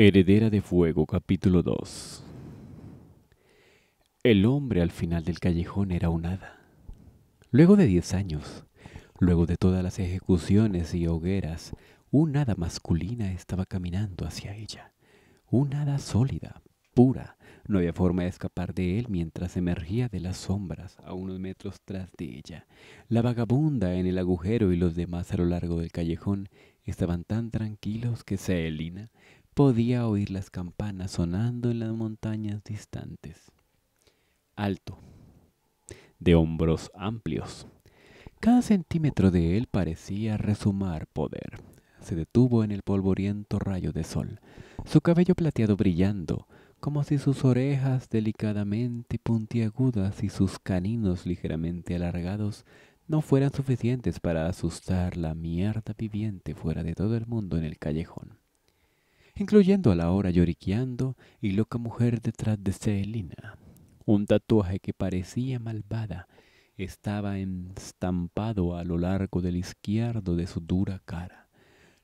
Heredera de Fuego, capítulo 2. El hombre al final del callejón era un hada. Luego de diez años, luego de todas las ejecuciones y hogueras, un hada masculina estaba caminando hacia ella. Un hada sólida, pura. No había forma de escapar de él mientras emergía de las sombras a unos metros tras de ella. La vagabunda en el agujero y los demás a lo largo del callejón estaban tan tranquilos que Selina podía oír las campanas sonando en las montañas distantes. Alto, de hombros amplios. Cada centímetro de él parecía resumar poder. Se detuvo en el polvoriento rayo de sol, su cabello plateado brillando, como si sus orejas delicadamente puntiagudas y sus caninos ligeramente alargados no fueran suficientes para asustar la mierda viviente fuera de todo el mundo en el callejón incluyendo a la hora lloriqueando y loca mujer detrás de Celina. Un tatuaje que parecía malvada estaba estampado a lo largo del izquierdo de su dura cara.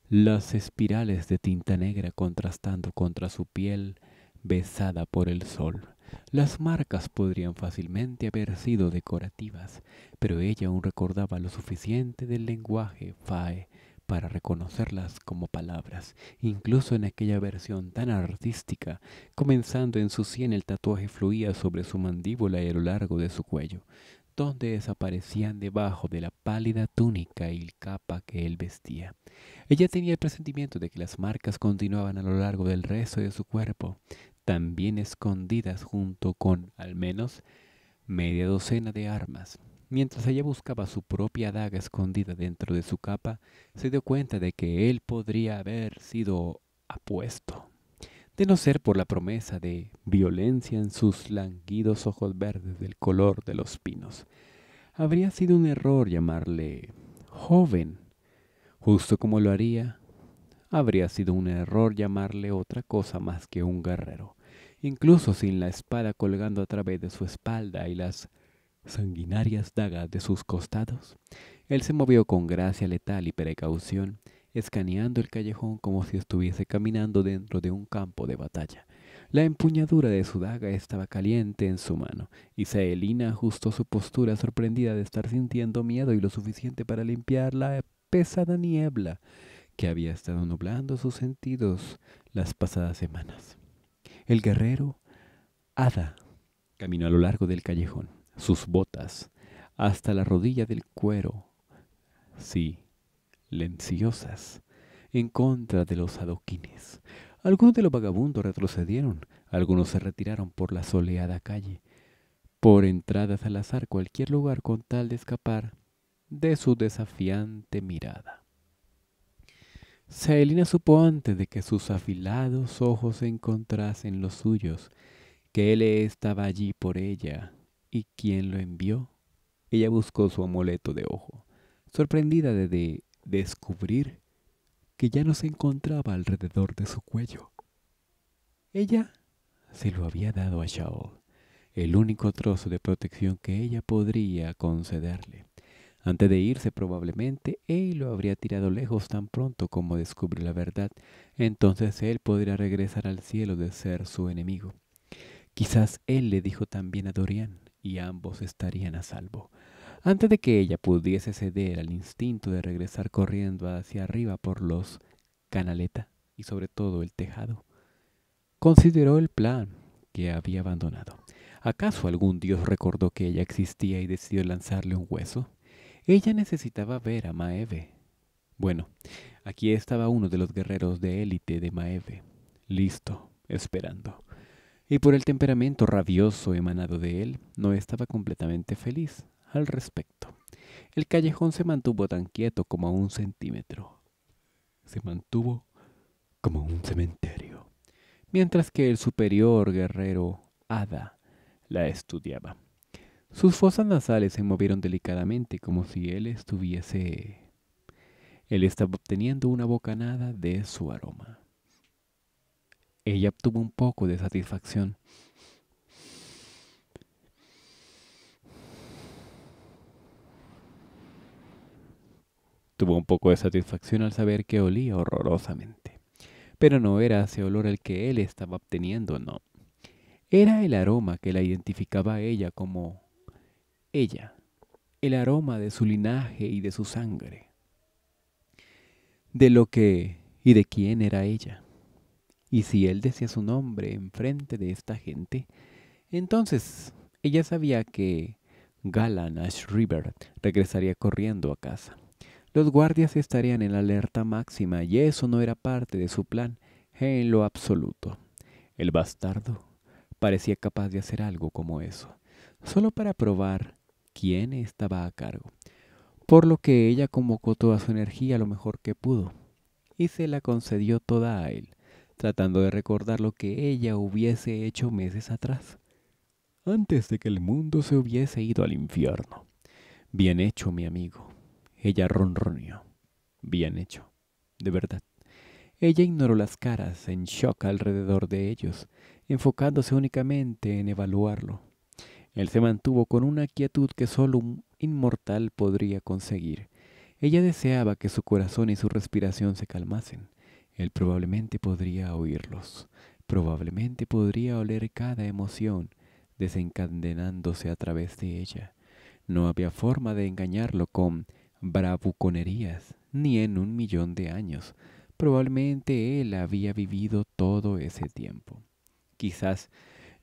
Las espirales de tinta negra contrastando contra su piel besada por el sol. Las marcas podrían fácilmente haber sido decorativas, pero ella aún recordaba lo suficiente del lenguaje fae para reconocerlas como palabras, incluso en aquella versión tan artística, comenzando en su sien el tatuaje fluía sobre su mandíbula y a lo largo de su cuello, donde desaparecían debajo de la pálida túnica y capa que él vestía. Ella tenía el presentimiento de que las marcas continuaban a lo largo del resto de su cuerpo, también escondidas junto con, al menos, media docena de armas. Mientras ella buscaba su propia daga escondida dentro de su capa, se dio cuenta de que él podría haber sido apuesto, de no ser por la promesa de violencia en sus languidos ojos verdes del color de los pinos. Habría sido un error llamarle joven, justo como lo haría. Habría sido un error llamarle otra cosa más que un guerrero, incluso sin la espada colgando a través de su espalda y las sanguinarias dagas de sus costados. Él se movió con gracia letal y precaución, escaneando el callejón como si estuviese caminando dentro de un campo de batalla. La empuñadura de su daga estaba caliente en su mano, y ajustó su postura sorprendida de estar sintiendo miedo y lo suficiente para limpiar la pesada niebla que había estado nublando sus sentidos las pasadas semanas. El guerrero, Ada, caminó a lo largo del callejón sus botas, hasta la rodilla del cuero, sí, lenciosas, en contra de los adoquines. Algunos de los vagabundos retrocedieron, algunos se retiraron por la soleada calle, por entradas al azar cualquier lugar con tal de escapar de su desafiante mirada. Celina supo antes de que sus afilados ojos encontrasen los suyos, que él estaba allí por ella, y quién lo envió. Ella buscó su amuleto de ojo, sorprendida de, descubrir que ya no se encontraba alrededor de su cuello. Ella se lo había dado a Shaol, el único trozo de protección que ella podría concederle. Antes de irse probablemente, él lo habría tirado lejos tan pronto como descubrió la verdad. Entonces él podría regresar al cielo de ser su enemigo. Quizás él le dijo también a Dorian, y ambos estarían a salvo. Antes de que ella pudiese ceder al instinto de regresar corriendo hacia arriba por los canaleta y sobre todo el tejado, consideró el plan que había abandonado. ¿Acaso algún dios recordó que ella existía y decidió lanzarle un hueso? Ella necesitaba ver a Maeve. Bueno, aquí estaba uno de los guerreros de élite de Maeve, listo, esperando y por el temperamento rabioso emanado de él, no estaba completamente feliz al respecto. El callejón se mantuvo tan quieto como a un centímetro. Se mantuvo como un cementerio, mientras que el superior guerrero Ada la estudiaba. Sus fosas nasales se movieron delicadamente como si él estuviese... Él estaba obteniendo una bocanada de su aroma. Ella obtuvo un poco de satisfacción. Tuvo un poco de satisfacción al saber que olía horrorosamente. Pero no era ese olor el que él estaba obteniendo, no. Era el aroma que la identificaba a ella como ella, el aroma de su linaje y de su sangre, de lo que y de quién era ella. Y si él decía su nombre enfrente de esta gente, entonces ella sabía que Galan Ash River regresaría corriendo a casa. Los guardias estarían en alerta máxima y eso no era parte de su plan en lo absoluto. El bastardo parecía capaz de hacer algo como eso, solo para probar quién estaba a cargo por lo que ella convocó toda su energía lo mejor que pudo, y se la concedió toda a él, tratando de recordar lo que ella hubiese hecho meses atrás, antes de que el mundo se hubiese ido al infierno. Bien hecho, mi amigo. Ella ronroneó. Bien hecho. De verdad. Ella ignoró las caras en shock alrededor de ellos, enfocándose únicamente en evaluarlo. Él se mantuvo con una quietud que solo un inmortal podría conseguir. Ella deseaba que su corazón y su respiración se calmasen. Él probablemente podría oírlos, probablemente podría oler cada emoción desencadenándose a través de ella. No había forma de engañarlo con bravuconerías, ni en un millón de años. Probablemente él había vivido todo ese tiempo. Quizás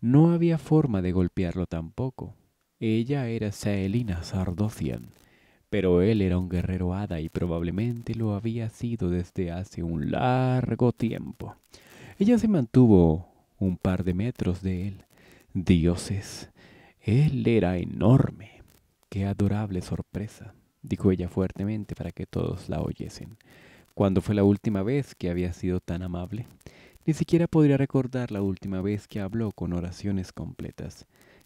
no había forma de golpearlo tampoco. Ella era Saelina Sardocian, pero él era un guerrero hada y probablemente lo había sido desde hace un largo tiempo. Ella se mantuvo un par de metros de él. Dioses, él era enorme. Qué adorable sorpresa, dijo ella fuertemente para que todos la oyesen. ¿Cuándo fue la última vez que había sido tan amable? Ni siquiera podría recordar la última vez que habló con oraciones completas.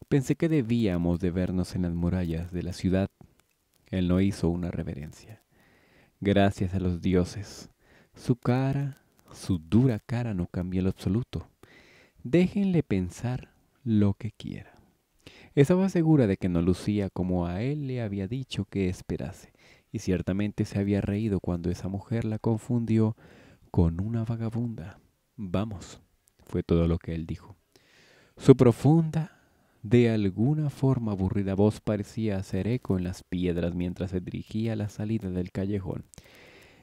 Pensé que debíamos de vernos en las murallas de la ciudad él no hizo una reverencia. Gracias a los dioses. Su cara, su dura cara no cambia en absoluto. Déjenle pensar lo que quiera. Estaba segura de que no lucía como a él le había dicho que esperase, y ciertamente se había reído cuando esa mujer la confundió con una vagabunda. Vamos, fue todo lo que él dijo. Su profunda de alguna forma aburrida voz parecía hacer eco en las piedras mientras se dirigía a la salida del callejón.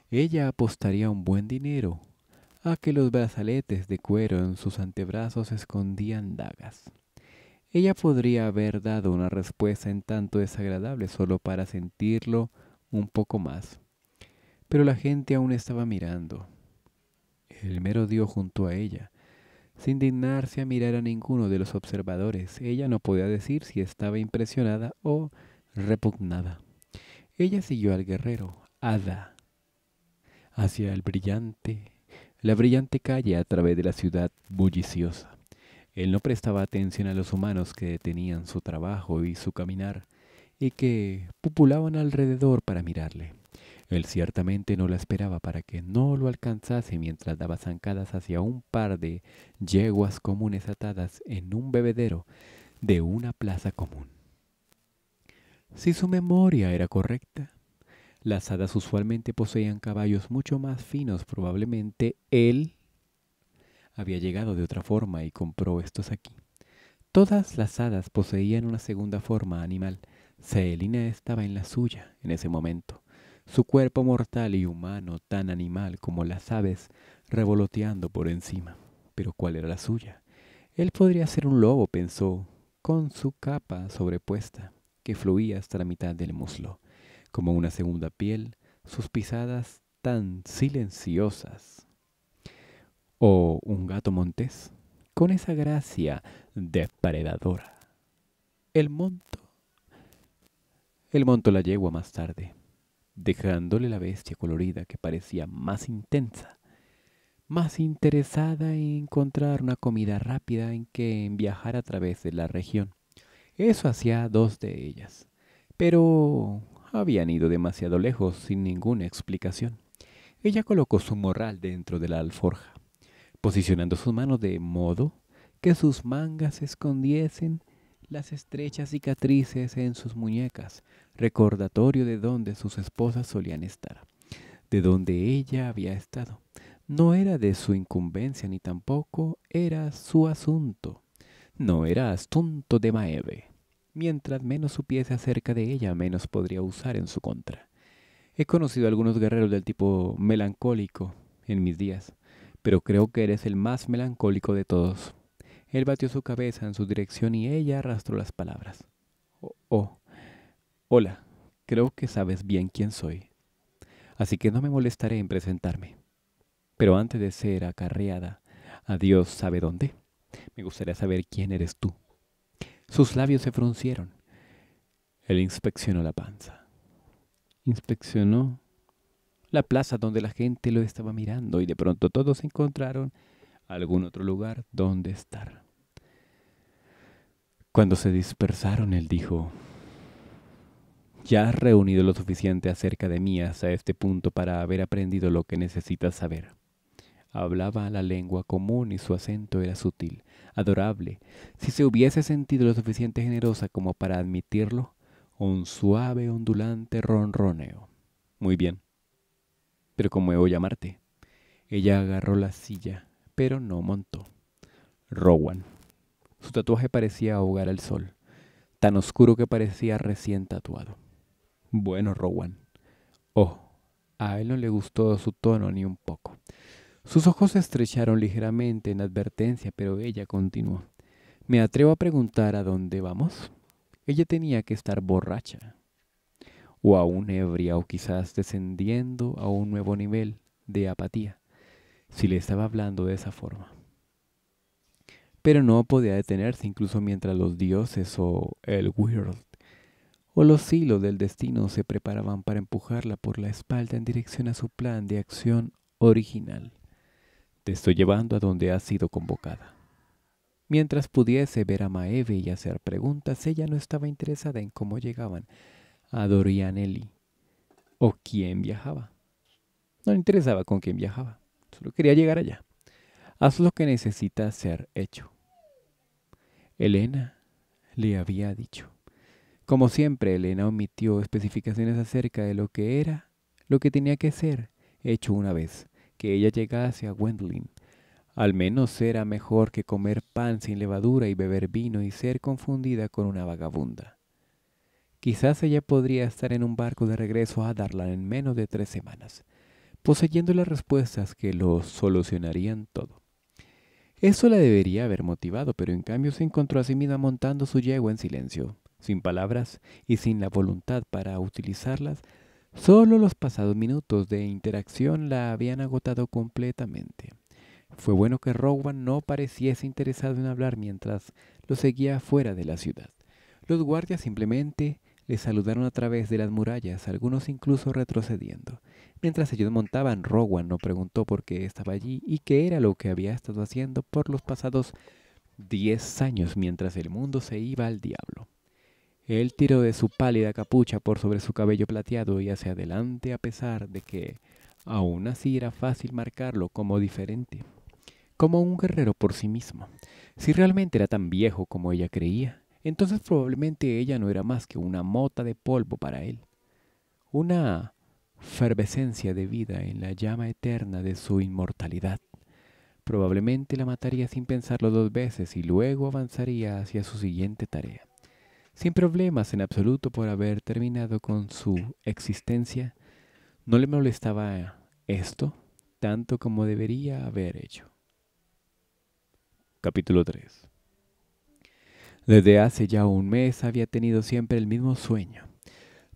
Ella apostaría un buen dinero a que los brazaletes de cuero en sus antebrazos escondían dagas. Ella podría haber dado una respuesta en tanto desagradable solo para sentirlo un poco más. Pero la gente aún estaba mirando. El mero dio junto a ella sin dignarse a mirar a ninguno de los observadores. Ella no podía decir si estaba impresionada o repugnada. Ella siguió al guerrero, Ada, hacia el brillante, la brillante calle a través de la ciudad bulliciosa. Él no prestaba atención a los humanos que detenían su trabajo y su caminar y que populaban alrededor para mirarle. Él ciertamente no la esperaba para que no lo alcanzase mientras daba zancadas hacia un par de yeguas comunes atadas en un bebedero de una plaza común. Si su memoria era correcta, las hadas usualmente poseían caballos mucho más finos, probablemente él había llegado de otra forma y compró estos aquí. Todas las hadas poseían una segunda forma animal. Celina estaba en la suya en ese momento su cuerpo mortal y humano tan animal como las aves, revoloteando por encima. Pero ¿cuál era la suya? Él podría ser un lobo, pensó, con su capa sobrepuesta, que fluía hasta la mitad del muslo. Como una segunda piel, sus pisadas tan silenciosas. O un gato montés, con esa gracia depredadora. El monto. El monto la yegua más tarde dejándole la bestia colorida que parecía más intensa, más interesada en encontrar una comida rápida en que en viajar a través de la región. Eso hacía dos de ellas, pero habían ido demasiado lejos sin ninguna explicación. Ella colocó su morral dentro de la alforja, posicionando sus manos de modo que sus mangas se escondiesen las estrechas cicatrices en sus muñecas, recordatorio de donde sus esposas solían estar, de donde ella había estado. No era de su incumbencia ni tampoco era su asunto. No era asunto de Maeve. Mientras menos supiese acerca de ella, menos podría usar en su contra. He conocido algunos guerreros del tipo melancólico en mis días, pero creo que eres el más melancólico de todos. Él batió su cabeza en su dirección y ella arrastró las palabras. Oh, hola, creo que sabes bien quién soy, así que no me molestaré en presentarme. Pero antes de ser acarreada a Dios sabe dónde, me gustaría saber quién eres tú. Sus labios se fruncieron. Él inspeccionó la panza. Inspeccionó la plaza donde la gente lo estaba mirando y de pronto todos encontraron algún otro lugar donde estar. Cuando se dispersaron, él dijo, Ya has reunido lo suficiente acerca de mí hasta este punto para haber aprendido lo que necesitas saber. Hablaba la lengua común y su acento era sutil, adorable. Si se hubiese sentido lo suficiente generosa como para admitirlo, un suave, ondulante ronroneo. Muy bien. Pero ¿cómo a llamarte? Ella agarró la silla, pero no montó. Rowan. Su tatuaje parecía ahogar al sol, tan oscuro que parecía recién tatuado. Bueno, Rowan. Oh, a él no le gustó su tono ni un poco. Sus ojos se estrecharon ligeramente en advertencia, pero ella continuó. Me atrevo a preguntar a dónde vamos. Ella tenía que estar borracha, o aún ebria, o quizás descendiendo a un nuevo nivel de apatía, si le estaba hablando de esa forma pero no podía detenerse incluso mientras los dioses o el world o los hilos del destino se preparaban para empujarla por la espalda en dirección a su plan de acción original. Te estoy llevando a donde has sido convocada. Mientras pudiese ver a Maeve y hacer preguntas, ella no estaba interesada en cómo llegaban a Dorianelli o quién viajaba. No le interesaba con quién viajaba, solo quería llegar allá. Haz lo que necesita ser hecho. Elena le había dicho. Como siempre, Elena omitió especificaciones acerca de lo que era, lo que tenía que ser hecho una vez que ella llegase a Wendling. Al menos era mejor que comer pan sin levadura y beber vino y ser confundida con una vagabunda. Quizás ella podría estar en un barco de regreso a Darlan en menos de tres semanas, poseyendo las respuestas que lo solucionarían todo. Eso la debería haber motivado, pero en cambio se encontró a sí misma montando su yegua en silencio, sin palabras y sin la voluntad para utilizarlas. Solo los pasados minutos de interacción la habían agotado completamente. Fue bueno que Rowan no pareciese interesado en hablar mientras lo seguía fuera de la ciudad. Los guardias simplemente le saludaron a través de las murallas, algunos incluso retrocediendo. Mientras ellos montaban, Rowan no preguntó por qué estaba allí y qué era lo que había estado haciendo por los pasados diez años mientras el mundo se iba al diablo. Él tiró de su pálida capucha por sobre su cabello plateado y hacia adelante a pesar de que aún así era fácil marcarlo como diferente, como un guerrero por sí mismo. Si realmente era tan viejo como ella creía, entonces probablemente ella no era más que una mota de polvo para él. Una fervescencia de vida en la llama eterna de su inmortalidad. Probablemente la mataría sin pensarlo dos veces y luego avanzaría hacia su siguiente tarea. Sin problemas en absoluto por haber terminado con su existencia, no le molestaba esto tanto como debería haber hecho. Capítulo 3 Desde hace ya un mes había tenido siempre el mismo sueño.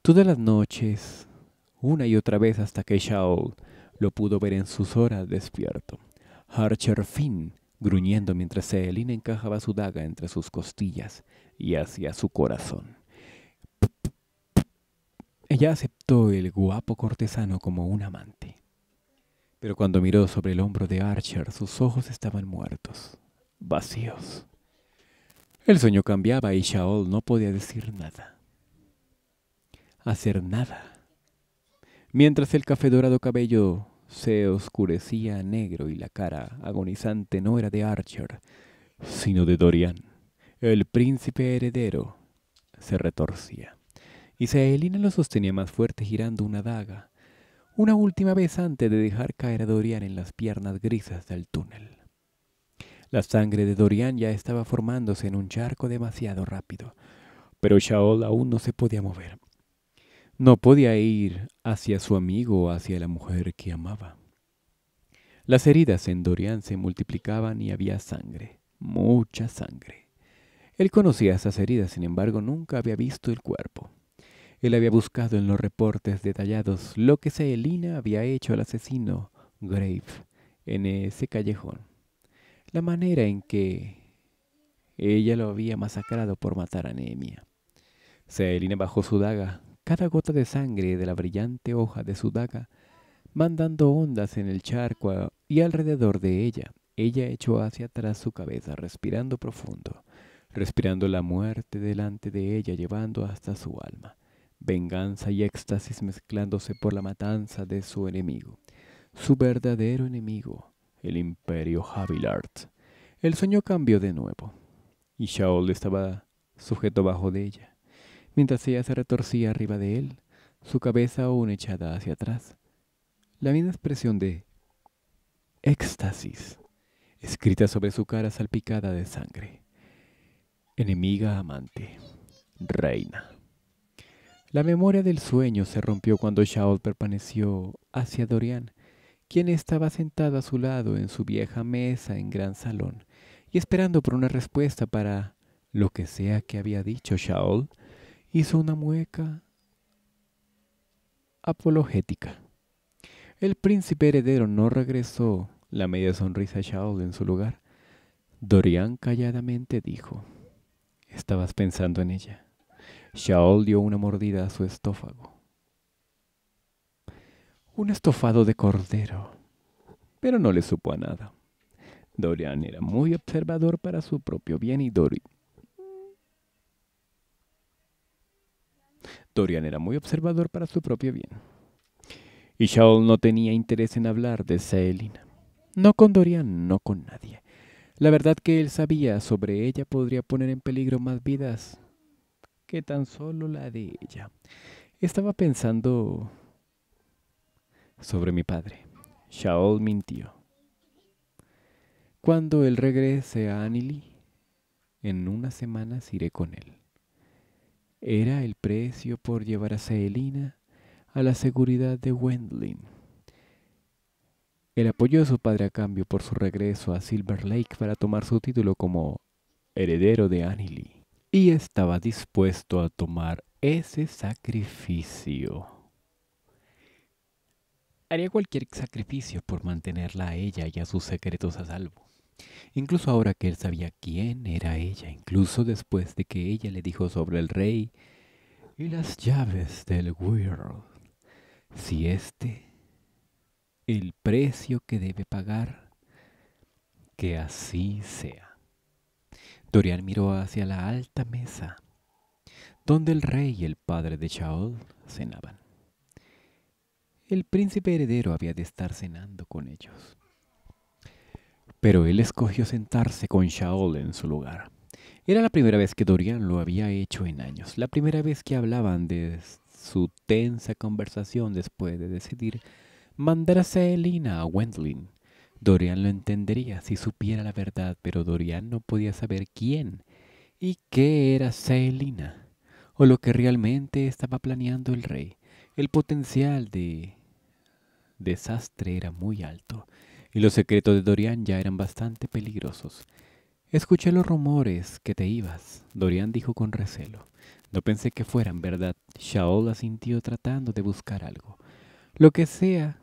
Todas las noches una y otra vez hasta que Shaol lo pudo ver en sus horas despierto. Archer Finn gruñendo mientras Elina encajaba su daga entre sus costillas y hacia su corazón. Ella aceptó el guapo cortesano como un amante. Pero cuando miró sobre el hombro de Archer, sus ojos estaban muertos, vacíos. El sueño cambiaba y Shaol no podía decir nada, hacer nada. Mientras el café dorado cabello se oscurecía negro y la cara agonizante no era de Archer, sino de Dorian, el príncipe heredero se retorcía. Y lo sostenía más fuerte girando una daga, una última vez antes de dejar caer a Dorian en las piernas grises del túnel. La sangre de Dorian ya estaba formándose en un charco demasiado rápido, pero Shaol aún no se podía mover. No podía ir hacia su amigo o hacia la mujer que amaba. Las heridas en Dorian se multiplicaban y había sangre, mucha sangre. Él conocía esas heridas, sin embargo, nunca había visto el cuerpo. Él había buscado en los reportes detallados lo que Selina había hecho al asesino Grave en ese callejón. La manera en que ella lo había masacrado por matar a Nemia. bajó su daga cada gota de sangre de la brillante hoja de su daga, mandando ondas en el charco y alrededor de ella. Ella echó hacia atrás su cabeza, respirando profundo, respirando la muerte delante de ella, llevando hasta su alma, venganza y éxtasis mezclándose por la matanza de su enemigo, su verdadero enemigo, el imperio Havilard. El sueño cambió de nuevo, y Shaol estaba sujeto bajo de ella mientras ella se retorcía arriba de él, su cabeza aún echada hacia atrás. La misma expresión de éxtasis, escrita sobre su cara salpicada de sangre. Enemiga amante, reina. La memoria del sueño se rompió cuando Shaol permaneció hacia Dorian, quien estaba sentado a su lado en su vieja mesa en gran salón y esperando por una respuesta para lo que sea que había dicho Shaol hizo una mueca apologética. El príncipe heredero no regresó la media sonrisa Shaol en su lugar. Dorian calladamente dijo, estabas pensando en ella. Shaol dio una mordida a su estófago. Un estofado de cordero, pero no le supo a nada. Dorian era muy observador para su propio bien y Dorian Dorian era muy observador para su propio bien. Y Shaol no tenía interés en hablar de Selina. No con Dorian, no con nadie. La verdad que él sabía sobre ella podría poner en peligro más vidas que tan solo la de ella. Estaba pensando sobre mi padre. Shaol mintió. Cuando él regrese a Anili, en unas semanas iré con él. Era el precio por llevar a Selina a la seguridad de Wendling. El apoyo de su padre a cambio por su regreso a Silver Lake para tomar su título como heredero de Annie Y estaba dispuesto a tomar ese sacrificio. Haría cualquier sacrificio por mantenerla a ella y a sus secretos a salvo. Incluso ahora que él sabía quién era ella, incluso después de que ella le dijo sobre el rey y las llaves del World, si este, el precio que debe pagar, que así sea. Dorian miró hacia la alta mesa, donde el rey y el padre de Shaol cenaban. El príncipe heredero había de estar cenando con ellos pero él escogió sentarse con Shaol en su lugar. Era la primera vez que Dorian lo había hecho en años, la primera vez que hablaban de su tensa conversación después de decidir mandar a Selina a Wendling. Dorian lo entendería si supiera la verdad, pero Dorian no podía saber quién y qué era Selina, o lo que realmente estaba planeando el rey. El potencial de desastre era muy alto y los secretos de Dorian ya eran bastante peligrosos. Escuché los rumores que te ibas, Dorian dijo con recelo. No pensé que fueran verdad. Shaol asintió tratando de buscar algo. Lo que sea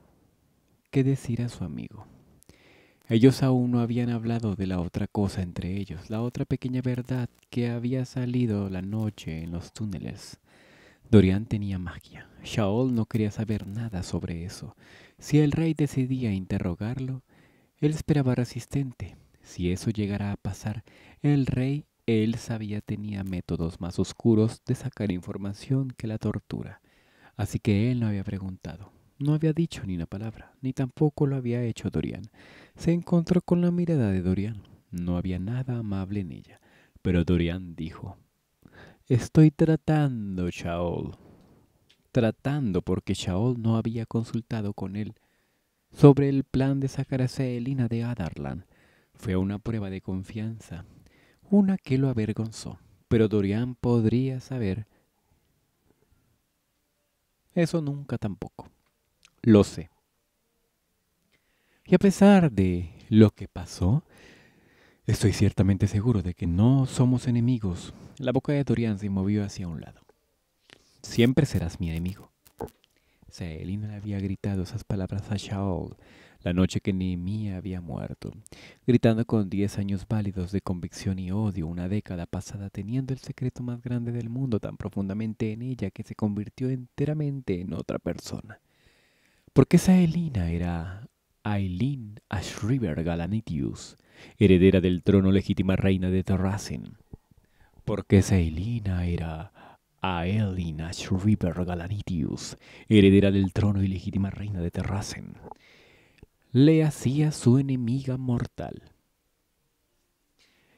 que decir a su amigo. Ellos aún no habían hablado de la otra cosa entre ellos, la otra pequeña verdad que había salido la noche en los túneles. Dorian tenía magia. Shaol no quería saber nada sobre eso. Si el rey decidía interrogarlo, él esperaba resistente. Si eso llegara a pasar, el rey, él sabía, tenía métodos más oscuros de sacar información que la tortura. Así que él no había preguntado, no había dicho ni una palabra, ni tampoco lo había hecho Dorian. Se encontró con la mirada de Dorian. No había nada amable en ella. Pero Dorian dijo, Estoy tratando, Shaol tratando porque Shaol no había consultado con él sobre el plan de sacar a Selina de Adarlan. Fue una prueba de confianza, una que lo avergonzó, pero Dorian podría saber eso nunca tampoco. Lo sé. Y a pesar de lo que pasó, estoy ciertamente seguro de que no somos enemigos. La boca de Dorian se movió hacia un lado. Siempre serás mi enemigo. Saelina le había gritado esas palabras a Shaol la noche que Nemia había muerto, gritando con diez años válidos de convicción y odio, una década pasada teniendo el secreto más grande del mundo tan profundamente en ella que se convirtió enteramente en otra persona. Porque Saelina era Aileen Ashriver Galanitius, heredera del trono legítima reina de ¿Por Porque Saelina era Elinash River Galanitius, heredera del trono y legítima reina de Terrasen, le hacía su enemiga mortal.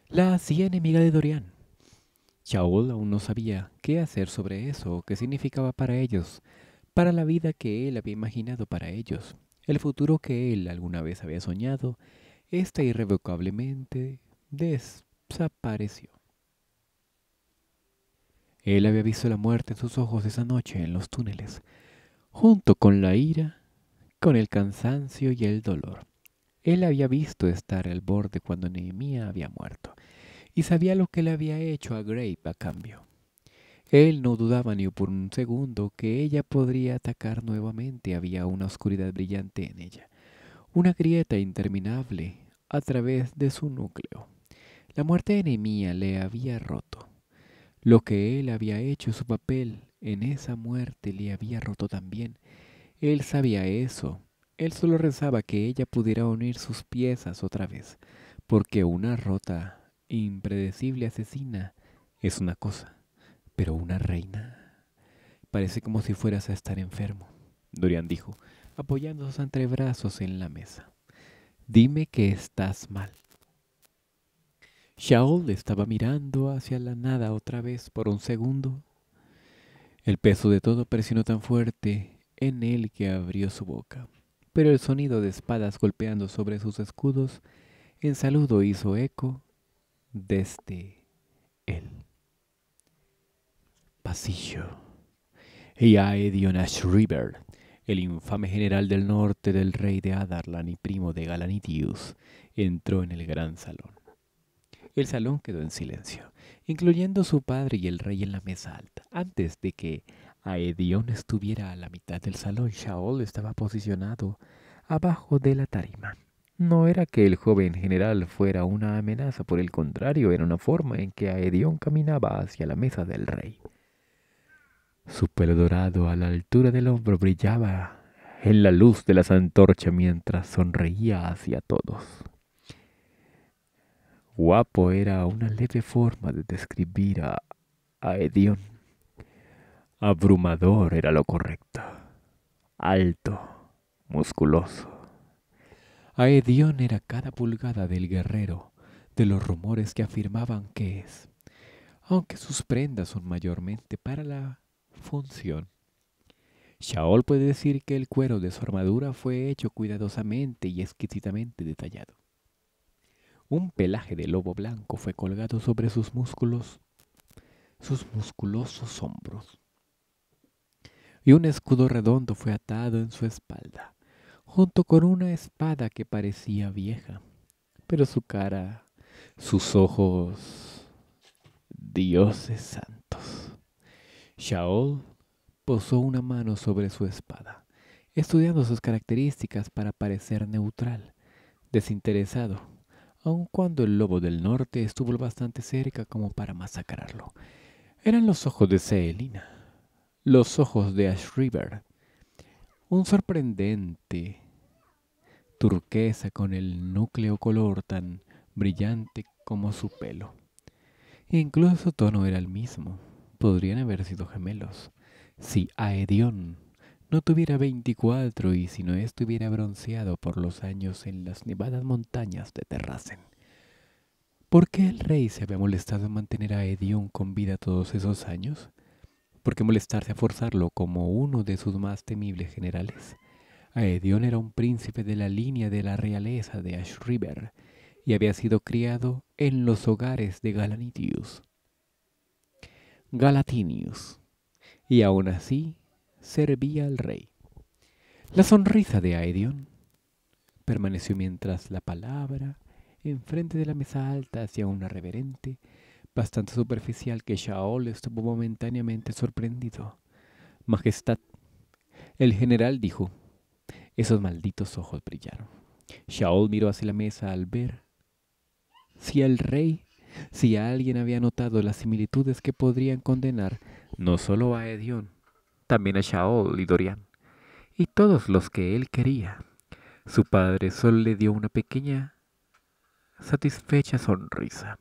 La hacía enemiga de Dorian. Shaol aún no sabía qué hacer sobre eso, qué significaba para ellos, para la vida que él había imaginado para ellos, el futuro que él alguna vez había soñado, esta irrevocablemente desapareció. Él había visto la muerte en sus ojos esa noche en los túneles, junto con la ira, con el cansancio y el dolor. Él había visto estar al borde cuando Nehemiah había muerto, y sabía lo que le había hecho a Grape a cambio. Él no dudaba ni por un segundo que ella podría atacar nuevamente. Había una oscuridad brillante en ella, una grieta interminable a través de su núcleo. La muerte de Nehemiah le había roto. Lo que él había hecho, su papel en esa muerte le había roto también. Él sabía eso. Él solo rezaba que ella pudiera unir sus piezas otra vez, porque una rota, impredecible asesina es una cosa, pero una reina parece como si fueras a estar enfermo, Dorian dijo, apoyándose entre brazos en la mesa. Dime que estás mal. Shaol estaba mirando hacia la nada otra vez por un segundo. El peso de todo presionó tan fuerte en él que abrió su boca, pero el sonido de espadas golpeando sobre sus escudos en saludo hizo eco desde él. pasillo. Y a River, el infame general del norte del rey de Adarlan y primo de Galanitius, entró en el gran salón. El salón quedó en silencio, incluyendo su padre y el rey en la mesa alta. Antes de que Aedion estuviera a la mitad del salón, Shaol estaba posicionado abajo de la tarima. No era que el joven general fuera una amenaza, por el contrario, era una forma en que Aedion caminaba hacia la mesa del rey. Su pelo dorado a la altura del hombro brillaba en la luz de las antorchas mientras sonreía hacia todos. Guapo era una leve forma de describir a, Aedion. Abrumador era lo correcto. Alto, musculoso. Aedion era cada pulgada del guerrero, de los rumores que afirmaban que es, aunque sus prendas son mayormente para la función. Shaol puede decir que el cuero de su armadura fue hecho cuidadosamente y exquisitamente detallado. Un pelaje de lobo blanco fue colgado sobre sus músculos, sus musculosos hombros. Y un escudo redondo fue atado en su espalda, junto con una espada que parecía vieja. Pero su cara, sus ojos, dioses santos. Shaol posó una mano sobre su espada, estudiando sus características para parecer neutral, desinteresado aun cuando el lobo del norte estuvo bastante cerca como para masacrarlo. Eran los ojos de Celina, los ojos de Ash River, un sorprendente turquesa con el núcleo color tan brillante como su pelo. Incluso su tono era el mismo. Podrían haber sido gemelos. Si Aedion no tuviera 24 y si no estuviera bronceado por los años en las nevadas montañas de Terracen. ¿Por qué el rey se había molestado en mantener a Edion con vida todos esos años? ¿Por qué molestarse a forzarlo como uno de sus más temibles generales? Aedion era un príncipe de la línea de la realeza de Ash River y había sido criado en los hogares de Galanitius. Galatinius. Y aún así servía al rey. La sonrisa de Aedion permaneció mientras la palabra, enfrente de la mesa alta, hacía una reverente, bastante superficial que Shaol estuvo momentáneamente sorprendido. Majestad, el general dijo. Esos malditos ojos brillaron. Shaol miró hacia la mesa al ver si el rey, si alguien había notado las similitudes que podrían condenar no solo a Aedion también a Shaol y Dorian, y todos los que él quería. Su padre solo le dio una pequeña, satisfecha sonrisa,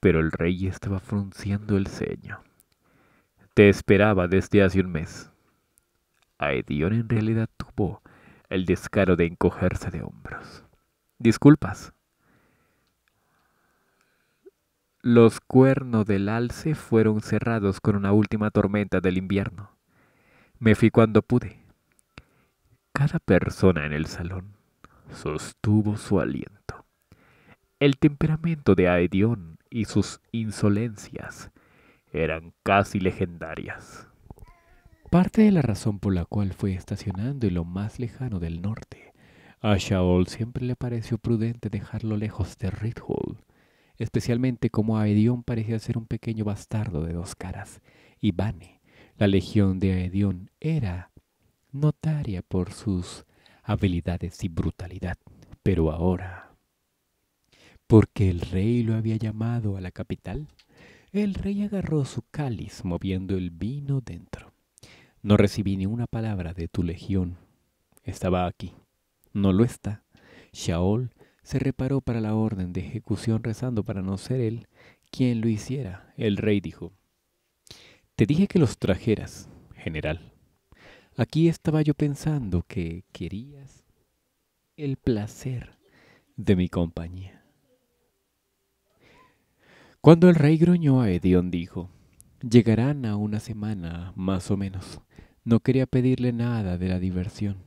pero el rey estaba frunciendo el ceño. Te esperaba desde hace un mes. Aedion en realidad tuvo el descaro de encogerse de hombros. Disculpas. Los cuernos del alce fueron cerrados con una última tormenta del invierno. Me fui cuando pude. Cada persona en el salón sostuvo su aliento. El temperamento de Aedion y sus insolencias eran casi legendarias. Parte de la razón por la cual fue estacionando en lo más lejano del norte, a Shaol siempre le pareció prudente dejarlo lejos de hall especialmente como Aedion parecía ser un pequeño bastardo de dos caras, y Bane la legión de Aedion era notaria por sus habilidades y brutalidad, pero ahora, porque el rey lo había llamado a la capital, el rey agarró su cáliz moviendo el vino dentro. No recibí ni una palabra de tu legión. Estaba aquí. No lo está. Shaol se reparó para la orden de ejecución rezando para no ser él quien lo hiciera. El rey dijo, te dije que los trajeras, general. Aquí estaba yo pensando que querías el placer de mi compañía. Cuando el rey groñó a Edión dijo, llegarán a una semana más o menos. No quería pedirle nada de la diversión.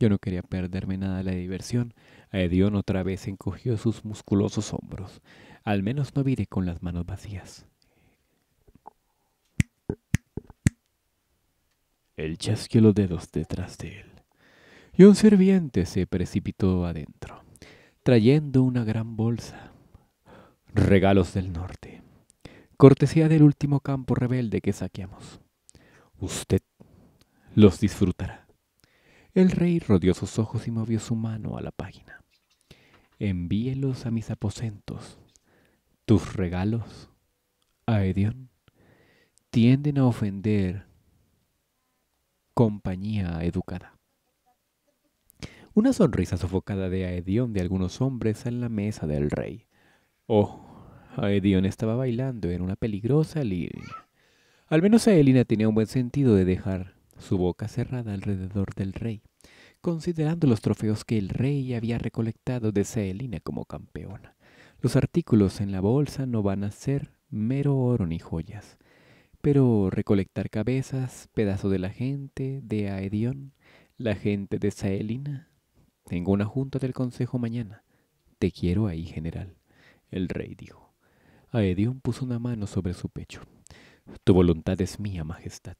Yo no quería perderme nada de la diversión. A Edión otra vez encogió sus musculosos hombros. Al menos no vire con las manos vacías. El chasqueó los dedos detrás de él, y un sirviente se precipitó adentro, trayendo una gran bolsa. Regalos del norte. Cortesía del último campo rebelde que saqueamos. Usted los disfrutará. El rey rodeó sus ojos y movió su mano a la página. Envíelos a mis aposentos. Tus regalos, a tienden a ofender compañía educada. Una sonrisa sofocada de Aedion de algunos hombres en la mesa del rey. Oh, Aedion estaba bailando en una peligrosa línea. Al menos Aelina tenía un buen sentido de dejar su boca cerrada alrededor del rey, considerando los trofeos que el rey había recolectado de Aelina como campeona. Los artículos en la bolsa no van a ser mero oro ni joyas pero recolectar cabezas, pedazo de la gente, de Aedion, la gente de Saelina. Tengo una junta del consejo mañana. Te quiero ahí, general, el rey dijo. Aedion puso una mano sobre su pecho. Tu voluntad es mía, majestad.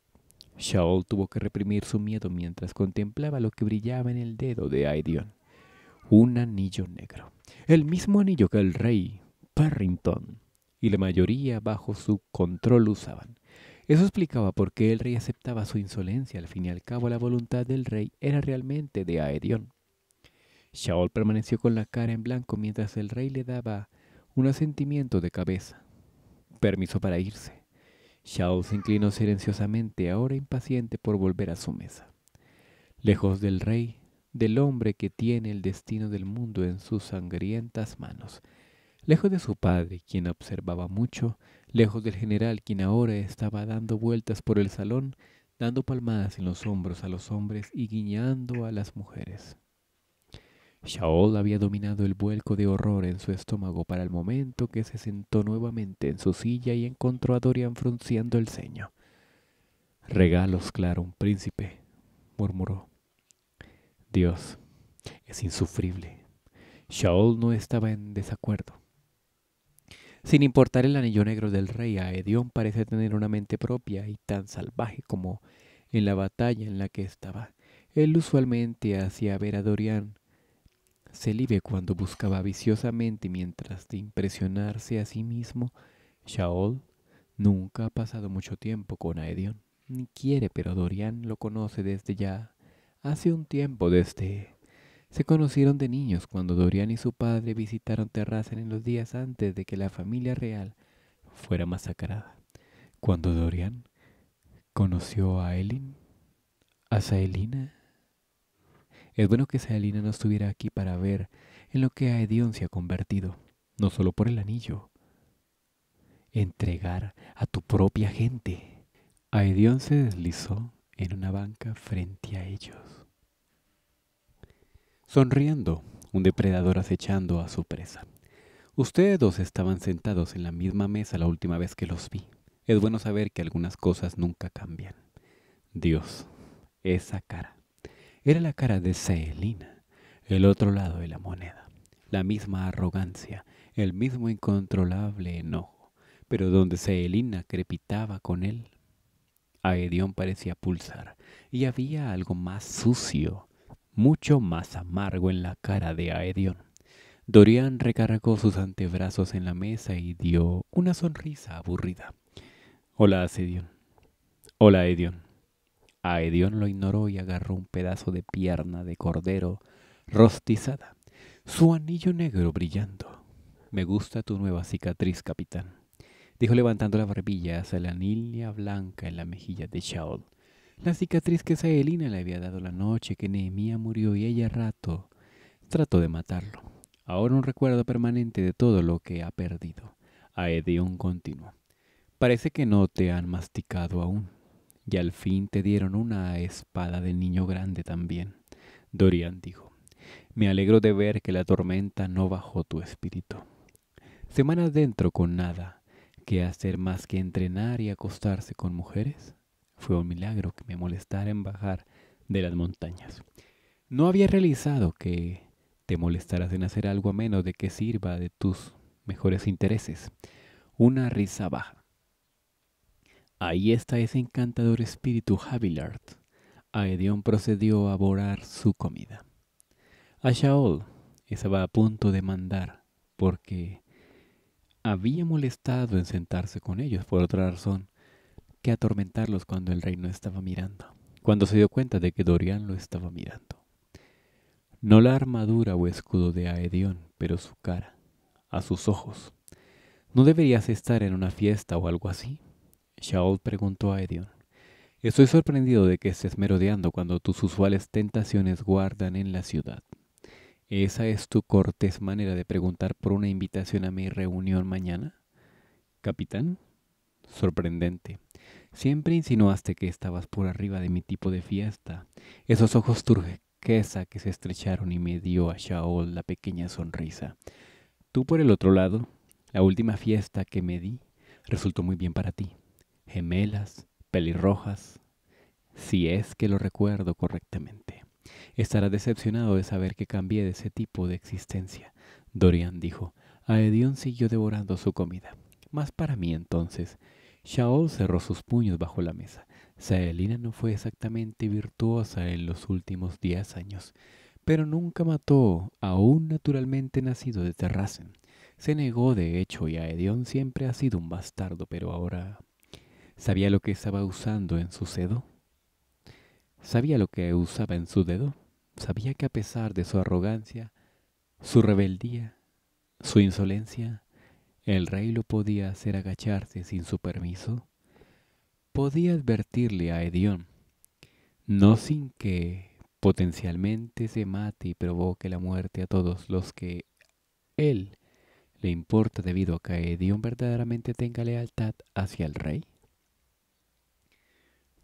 Shaol tuvo que reprimir su miedo mientras contemplaba lo que brillaba en el dedo de Aedion. Un anillo negro. El mismo anillo que el rey Parrington y la mayoría bajo su control usaban. Eso explicaba por qué el rey aceptaba su insolencia. Al fin y al cabo, la voluntad del rey era realmente de Aedion. Shaol permaneció con la cara en blanco mientras el rey le daba un asentimiento de cabeza. Permiso para irse. Shaol se inclinó silenciosamente, ahora impaciente por volver a su mesa. Lejos del rey, del hombre que tiene el destino del mundo en sus sangrientas manos. Lejos de su padre, quien observaba mucho, lejos del general, quien ahora estaba dando vueltas por el salón, dando palmadas en los hombros a los hombres y guiñando a las mujeres. Shaol había dominado el vuelco de horror en su estómago para el momento que se sentó nuevamente en su silla y encontró a Dorian frunciendo el ceño. Regalos, claro, un príncipe, murmuró. Dios, es insufrible. Shaol no estaba en desacuerdo. Sin importar el anillo negro del rey, Aedion parece tener una mente propia y tan salvaje como en la batalla en la que estaba. Él usualmente hacía ver a Dorian se libe cuando buscaba viciosamente mientras de impresionarse a sí mismo. Shaol nunca ha pasado mucho tiempo con Aedion, ni quiere, pero Dorian lo conoce desde ya hace un tiempo, desde se conocieron de niños cuando Dorian y su padre visitaron Terrassen en los días antes de que la familia real fuera masacrada. Cuando Dorian conoció a Elin, a Saelina. Es bueno que Saelina no estuviera aquí para ver en lo que Aedion se ha convertido, no solo por el anillo. Entregar a tu propia gente. Aedion se deslizó en una banca frente a ellos. Sonriendo, un depredador acechando a su presa. Ustedes dos estaban sentados en la misma mesa la última vez que los vi. Es bueno saber que algunas cosas nunca cambian. Dios, esa cara. Era la cara de Celina, el otro lado de la moneda. La misma arrogancia, el mismo incontrolable enojo, pero donde Celina crepitaba con él, a parecía pulsar, y había algo más sucio mucho más amargo en la cara de Aedion. Dorian recargó sus antebrazos en la mesa y dio una sonrisa aburrida. Hola, Aedion. Hola, Aedion. Aedion lo ignoró y agarró un pedazo de pierna de cordero rostizada, su anillo negro brillando. Me gusta tu nueva cicatriz, capitán, dijo levantando la barbilla hacia la anilla blanca en la mejilla de Shaol la cicatriz que Saelina le había dado la noche que Nehemia murió y ella rato trató de matarlo. Ahora un recuerdo permanente de todo lo que ha perdido. Aedion continuó. Parece que no te han masticado aún. Y al fin te dieron una espada de niño grande también. Dorian dijo. Me alegro de ver que la tormenta no bajó tu espíritu. Semanas dentro con nada. que hacer más que entrenar y acostarse con mujeres? Fue un milagro que me molestara en bajar de las montañas. No había realizado que te molestaras en hacer algo a menos de que sirva de tus mejores intereses. Una risa baja. Ahí está ese encantador espíritu Havillard. Aedion procedió a borar su comida. A Shaol estaba a punto de mandar porque había molestado en sentarse con ellos por otra razón que atormentarlos cuando el rey no estaba mirando, cuando se dio cuenta de que Dorian lo estaba mirando. No la armadura o escudo de Aedion, pero su cara, a sus ojos. ¿No deberías estar en una fiesta o algo así? Shaol preguntó a Aedion. Estoy sorprendido de que estés merodeando cuando tus usuales tentaciones guardan en la ciudad. ¿Esa es tu cortés manera de preguntar por una invitación a mi reunión mañana? Capitán, sorprendente. Siempre insinuaste que estabas por arriba de mi tipo de fiesta. Esos ojos turquesa que se estrecharon y me dio a Shaol la pequeña sonrisa. Tú por el otro lado, la última fiesta que me di resultó muy bien para ti. Gemelas, pelirrojas, si es que lo recuerdo correctamente. Estarás decepcionado de saber que cambié de ese tipo de existencia, Dorian dijo. A Edion siguió devorando su comida. Más para mí entonces. Shaol cerró sus puños bajo la mesa. Saelina no fue exactamente virtuosa en los últimos diez años, pero nunca mató a un naturalmente nacido de Terrasen. Se negó de hecho y a Edion siempre ha sido un bastardo, pero ahora... ¿Sabía lo que estaba usando en su dedo? ¿Sabía lo que usaba en su dedo? Sabía que a pesar de su arrogancia, su rebeldía, su insolencia, el rey lo podía hacer agacharse sin su permiso. Podía advertirle a Edión, no sin que potencialmente se mate y provoque la muerte a todos los que él le importa debido a que Edión verdaderamente tenga lealtad hacia el rey.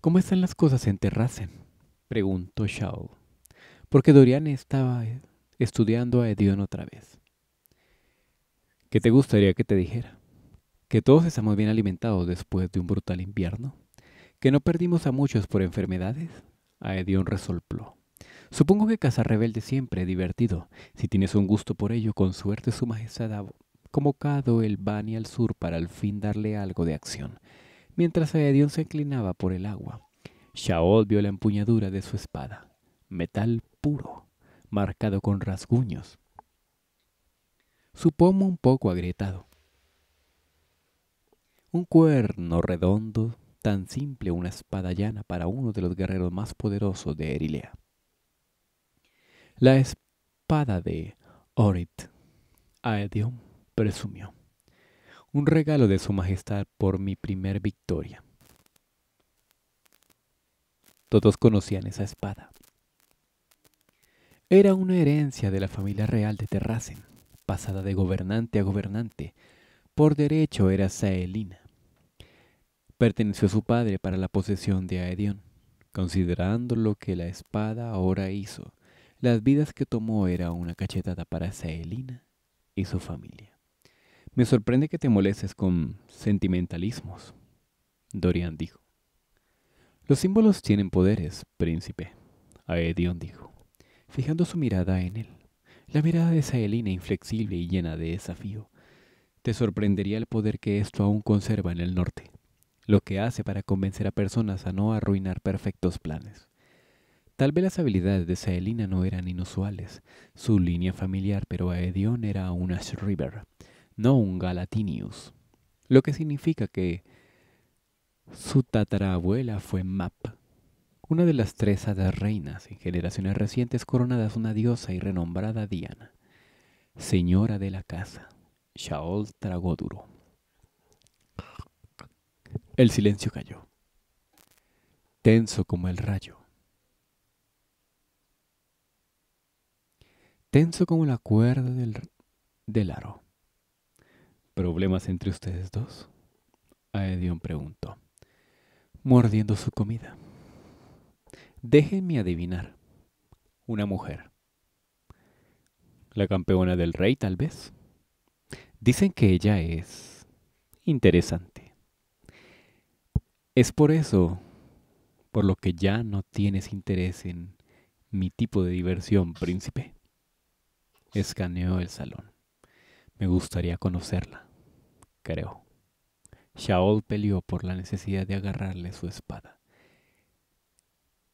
¿Cómo están las cosas en Terrasen? preguntó Shao, porque Dorian estaba estudiando a Edión otra vez. ¿Qué te gustaría que te dijera? Que todos estamos bien alimentados después de un brutal invierno. Que no perdimos a muchos por enfermedades. Aedion resopló. Supongo que cazar rebelde siempre es divertido. Si tienes un gusto por ello, con suerte su majestad ha convocado el Bani al sur para al fin darle algo de acción. Mientras Aedion se inclinaba por el agua, Shaol vio la empuñadura de su espada, metal puro, marcado con rasguños, su un poco agrietado. Un cuerno redondo, tan simple una espada llana para uno de los guerreros más poderosos de Erilea. La espada de Orit Aedion presumió. Un regalo de su majestad por mi primer victoria. Todos conocían esa espada. Era una herencia de la familia real de Terrasen pasada de gobernante a gobernante. Por derecho era Saelina. Perteneció a su padre para la posesión de Aedion. Considerando lo que la espada ahora hizo, las vidas que tomó era una cachetada para Saelina y su familia. Me sorprende que te molestes con sentimentalismos, Dorian dijo. Los símbolos tienen poderes, príncipe, Aedion dijo, fijando su mirada en él. La mirada de Saelina inflexible y llena de desafío. Te sorprendería el poder que esto aún conserva en el norte, lo que hace para convencer a personas a no arruinar perfectos planes. Tal vez las habilidades de Saelina no eran inusuales, su línea familiar, pero a Aedion era una Ash no un Galatinius, lo que significa que su tatarabuela fue Map, una de las tres hadas reinas en generaciones recientes coronadas una diosa y renombrada Diana, señora de la casa, Shaol tragó duro. El silencio cayó, tenso como el rayo. Tenso como la cuerda del, del aro. ¿Problemas entre ustedes dos? Aedion preguntó, mordiendo su comida. Déjenme adivinar. Una mujer. La campeona del rey, tal vez. Dicen que ella es interesante. Es por eso por lo que ya no tienes interés en mi tipo de diversión, príncipe. Escaneó el salón. Me gustaría conocerla, creo. Shaol peleó por la necesidad de agarrarle su espada.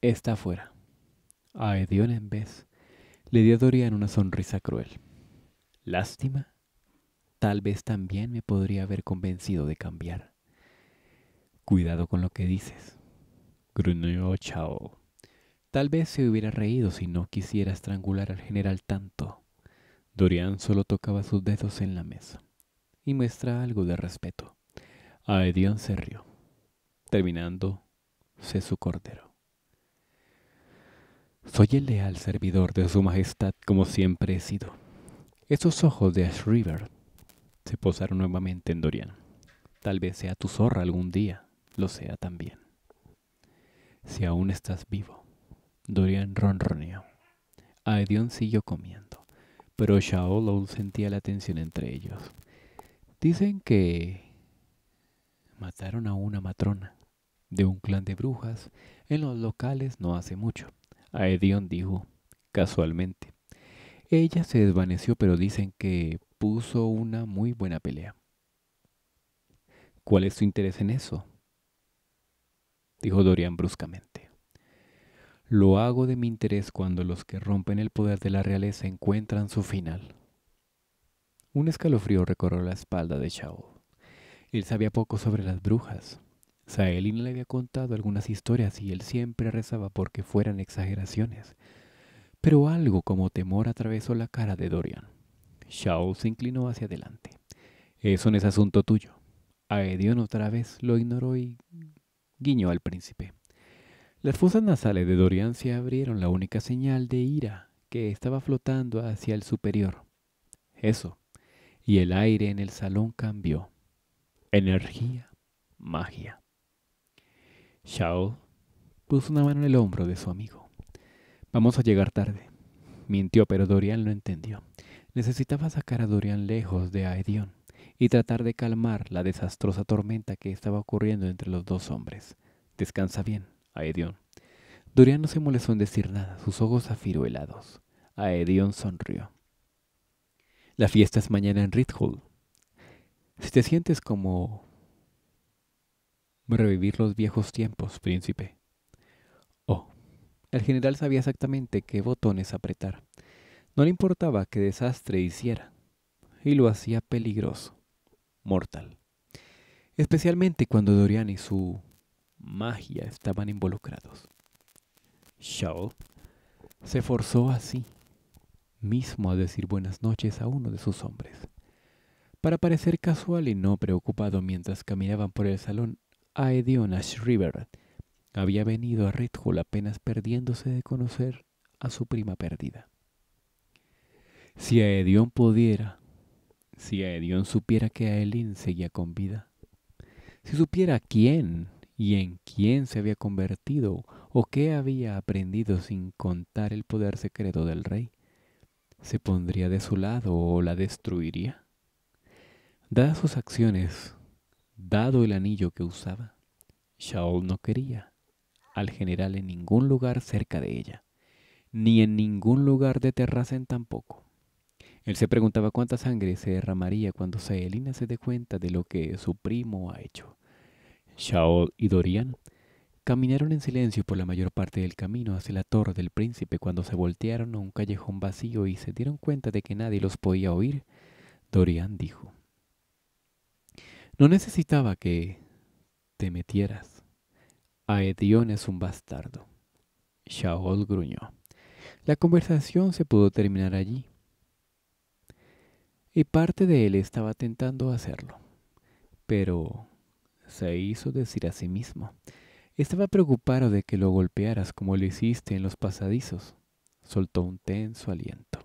Está afuera. A Edión, en vez le dio a Dorian una sonrisa cruel. Lástima. Tal vez también me podría haber convencido de cambiar. Cuidado con lo que dices. Gruñó Chao. Tal vez se hubiera reído si no quisiera estrangular al general tanto. Dorian solo tocaba sus dedos en la mesa y muestra algo de respeto. A Edion se rió. Terminando, se su cordero. Soy el leal servidor de Su Majestad como siempre he sido. Esos ojos de Ash River se posaron nuevamente en Dorian. Tal vez sea tu zorra algún día, lo sea también. Si aún estás vivo, Dorian ronroneó. Aedion siguió comiendo, pero Shaolou sentía la tensión entre ellos. Dicen que mataron a una matrona de un clan de brujas en los locales no hace mucho. Aedion dijo, casualmente. Ella se desvaneció, pero dicen que puso una muy buena pelea. ¿Cuál es tu interés en eso? dijo Dorian bruscamente. Lo hago de mi interés cuando los que rompen el poder de la realeza encuentran su final. Un escalofrío recorrió la espalda de Shao. Él sabía poco sobre las brujas, Saelin le había contado algunas historias y él siempre rezaba porque fueran exageraciones. Pero algo como temor atravesó la cara de Dorian. Shao se inclinó hacia adelante. Eso no es asunto tuyo. Aedion otra vez lo ignoró y guiñó al príncipe. Las fosas nasales de Dorian se abrieron, la única señal de ira que estaba flotando hacia el superior. Eso. Y el aire en el salón cambió. Energía, magia. Shao puso una mano en el hombro de su amigo. Vamos a llegar tarde. Mintió, pero Dorian lo entendió. Necesitaba sacar a Dorian lejos de Aedion y tratar de calmar la desastrosa tormenta que estaba ocurriendo entre los dos hombres. Descansa bien, Aedion. Dorian no se molestó en decir nada, sus ojos afiruelados. Aedion sonrió. La fiesta es mañana en Rithul. Si te sientes como revivir los viejos tiempos, príncipe. Oh. El general sabía exactamente qué botones apretar. No le importaba qué desastre hiciera. Y lo hacía peligroso. Mortal. Especialmente cuando Dorian y su magia estaban involucrados. Shaw se forzó así mismo a decir buenas noches a uno de sus hombres. Para parecer casual y no preocupado mientras caminaban por el salón a Edionash Había venido a Red apenas perdiéndose de conocer a su prima perdida. Si a Edion pudiera, si a Edion supiera que Aelin seguía con vida, si supiera quién y en quién se había convertido o qué había aprendido sin contar el poder secreto del rey, ¿se pondría de su lado o la destruiría? Dadas sus acciones, dado el anillo que usaba. Shaol no quería al general en ningún lugar cerca de ella, ni en ningún lugar de Terracen tampoco. Él se preguntaba cuánta sangre se derramaría cuando Saelina se dé cuenta de lo que su primo ha hecho. Shaol y Dorian caminaron en silencio por la mayor parte del camino hacia la torre del príncipe cuando se voltearon a un callejón vacío y se dieron cuenta de que nadie los podía oír. Dorian dijo, no necesitaba que te metieras. Aedión es un bastardo. Shaol gruñó. La conversación se pudo terminar allí. Y parte de él estaba tentando hacerlo. Pero se hizo decir a sí mismo. Estaba preocupado de que lo golpearas como lo hiciste en los pasadizos. Soltó un tenso aliento.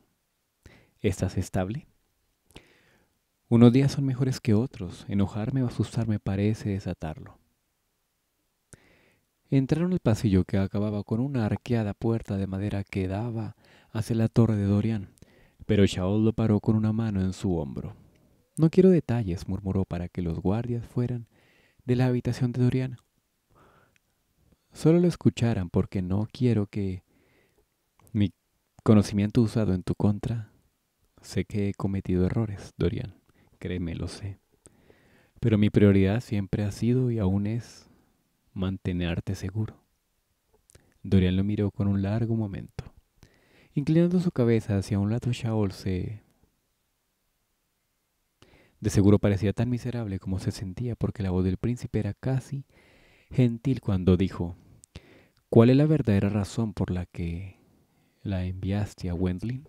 ¿Estás estable? Unos días son mejores que otros. Enojarme o asustarme parece desatarlo. Entraron al pasillo que acababa con una arqueada puerta de madera que daba hacia la torre de Dorian, pero Shaol lo paró con una mano en su hombro. No quiero detalles, murmuró para que los guardias fueran de la habitación de Dorian. Solo lo escucharan porque no quiero que mi conocimiento usado en tu contra sé que he cometido errores, Dorian créeme, lo sé. Pero mi prioridad siempre ha sido y aún es mantenerte seguro. Dorian lo miró con un largo momento. Inclinando su cabeza hacia un lado, Shaol se... De seguro parecía tan miserable como se sentía porque la voz del príncipe era casi gentil cuando dijo, ¿cuál es la verdadera razón por la que la enviaste a Wendling?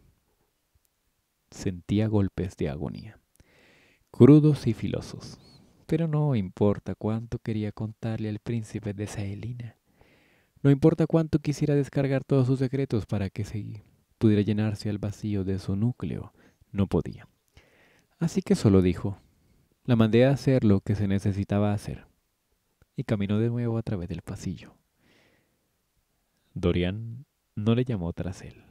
Sentía golpes de agonía crudos y filosos. Pero no importa cuánto quería contarle al príncipe de Saelina. No importa cuánto quisiera descargar todos sus secretos para que se pudiera llenarse al vacío de su núcleo, no podía. Así que solo dijo, la mandé a hacer lo que se necesitaba hacer, y caminó de nuevo a través del pasillo. Dorian no le llamó tras él.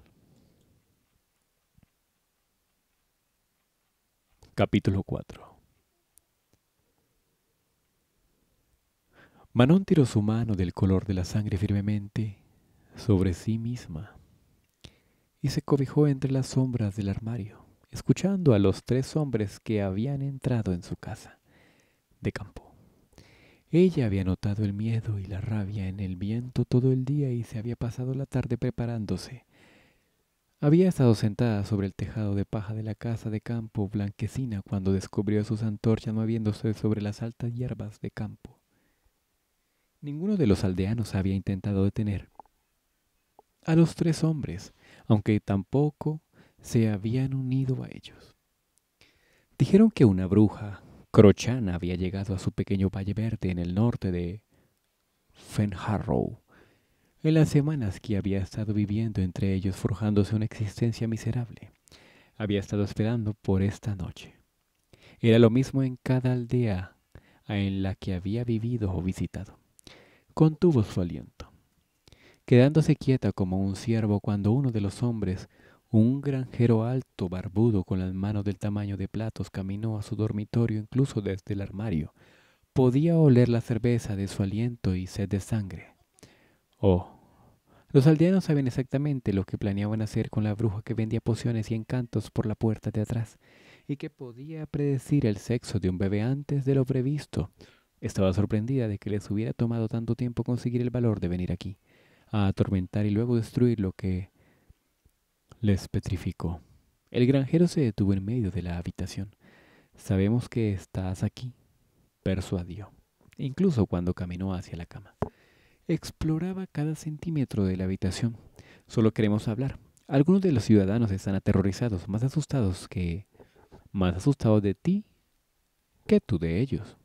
Capítulo 4 Manon tiró su mano del color de la sangre firmemente sobre sí misma y se cobijó entre las sombras del armario, escuchando a los tres hombres que habían entrado en su casa de campo. Ella había notado el miedo y la rabia en el viento todo el día y se había pasado la tarde preparándose había estado sentada sobre el tejado de paja de la casa de campo blanquecina cuando descubrió sus antorchas moviéndose sobre las altas hierbas de campo. Ninguno de los aldeanos había intentado detener a los tres hombres, aunque tampoco se habían unido a ellos. Dijeron que una bruja, Crochana, había llegado a su pequeño valle verde en el norte de Fenharrow en las semanas que había estado viviendo entre ellos forjándose una existencia miserable. Había estado esperando por esta noche. Era lo mismo en cada aldea en la que había vivido o visitado. Contuvo su aliento, quedándose quieta como un ciervo cuando uno de los hombres, un granjero alto, barbudo, con las manos del tamaño de platos, caminó a su dormitorio incluso desde el armario. Podía oler la cerveza de su aliento y sed de sangre. Oh, los aldeanos saben exactamente lo que planeaban hacer con la bruja que vendía pociones y encantos por la puerta de atrás y que podía predecir el sexo de un bebé antes de lo previsto. Estaba sorprendida de que les hubiera tomado tanto tiempo conseguir el valor de venir aquí, a atormentar y luego destruir lo que les petrificó. El granjero se detuvo en medio de la habitación. Sabemos que estás aquí, persuadió, incluso cuando caminó hacia la cama exploraba cada centímetro de la habitación. Solo queremos hablar. Algunos de los ciudadanos están aterrorizados, más asustados que... más asustados de ti que tú de ellos.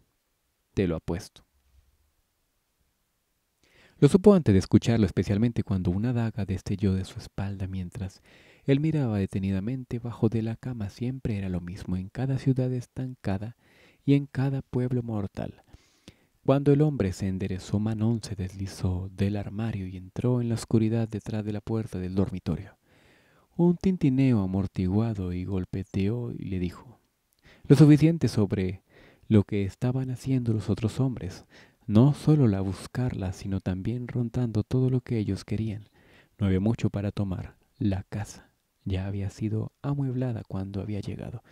Te lo apuesto. Lo supo antes de escucharlo, especialmente cuando una daga destelló de su espalda mientras él miraba detenidamente bajo de la cama. Siempre era lo mismo en cada ciudad estancada y en cada pueblo mortal. Cuando el hombre se enderezó, Manon se deslizó del armario y entró en la oscuridad detrás de la puerta del dormitorio. Un tintineo amortiguado y golpeteó y le dijo, lo suficiente sobre lo que estaban haciendo los otros hombres, no solo la buscarla, sino también rondando todo lo que ellos querían. No había mucho para tomar. La casa ya había sido amueblada cuando había llegado,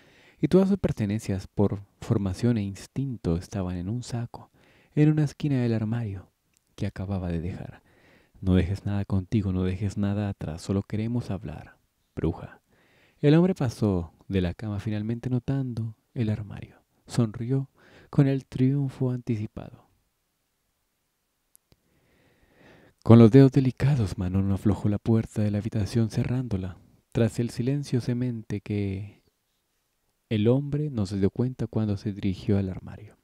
y todas sus pertenencias por formación e instinto estaban en un saco en una esquina del armario que acababa de dejar. No dejes nada contigo, no dejes nada atrás, solo queremos hablar, bruja. El hombre pasó de la cama finalmente notando el armario. Sonrió con el triunfo anticipado. Con los dedos delicados, Manon aflojó la puerta de la habitación cerrándola. Tras el silencio semente que el hombre no se dio cuenta cuando se dirigió al armario.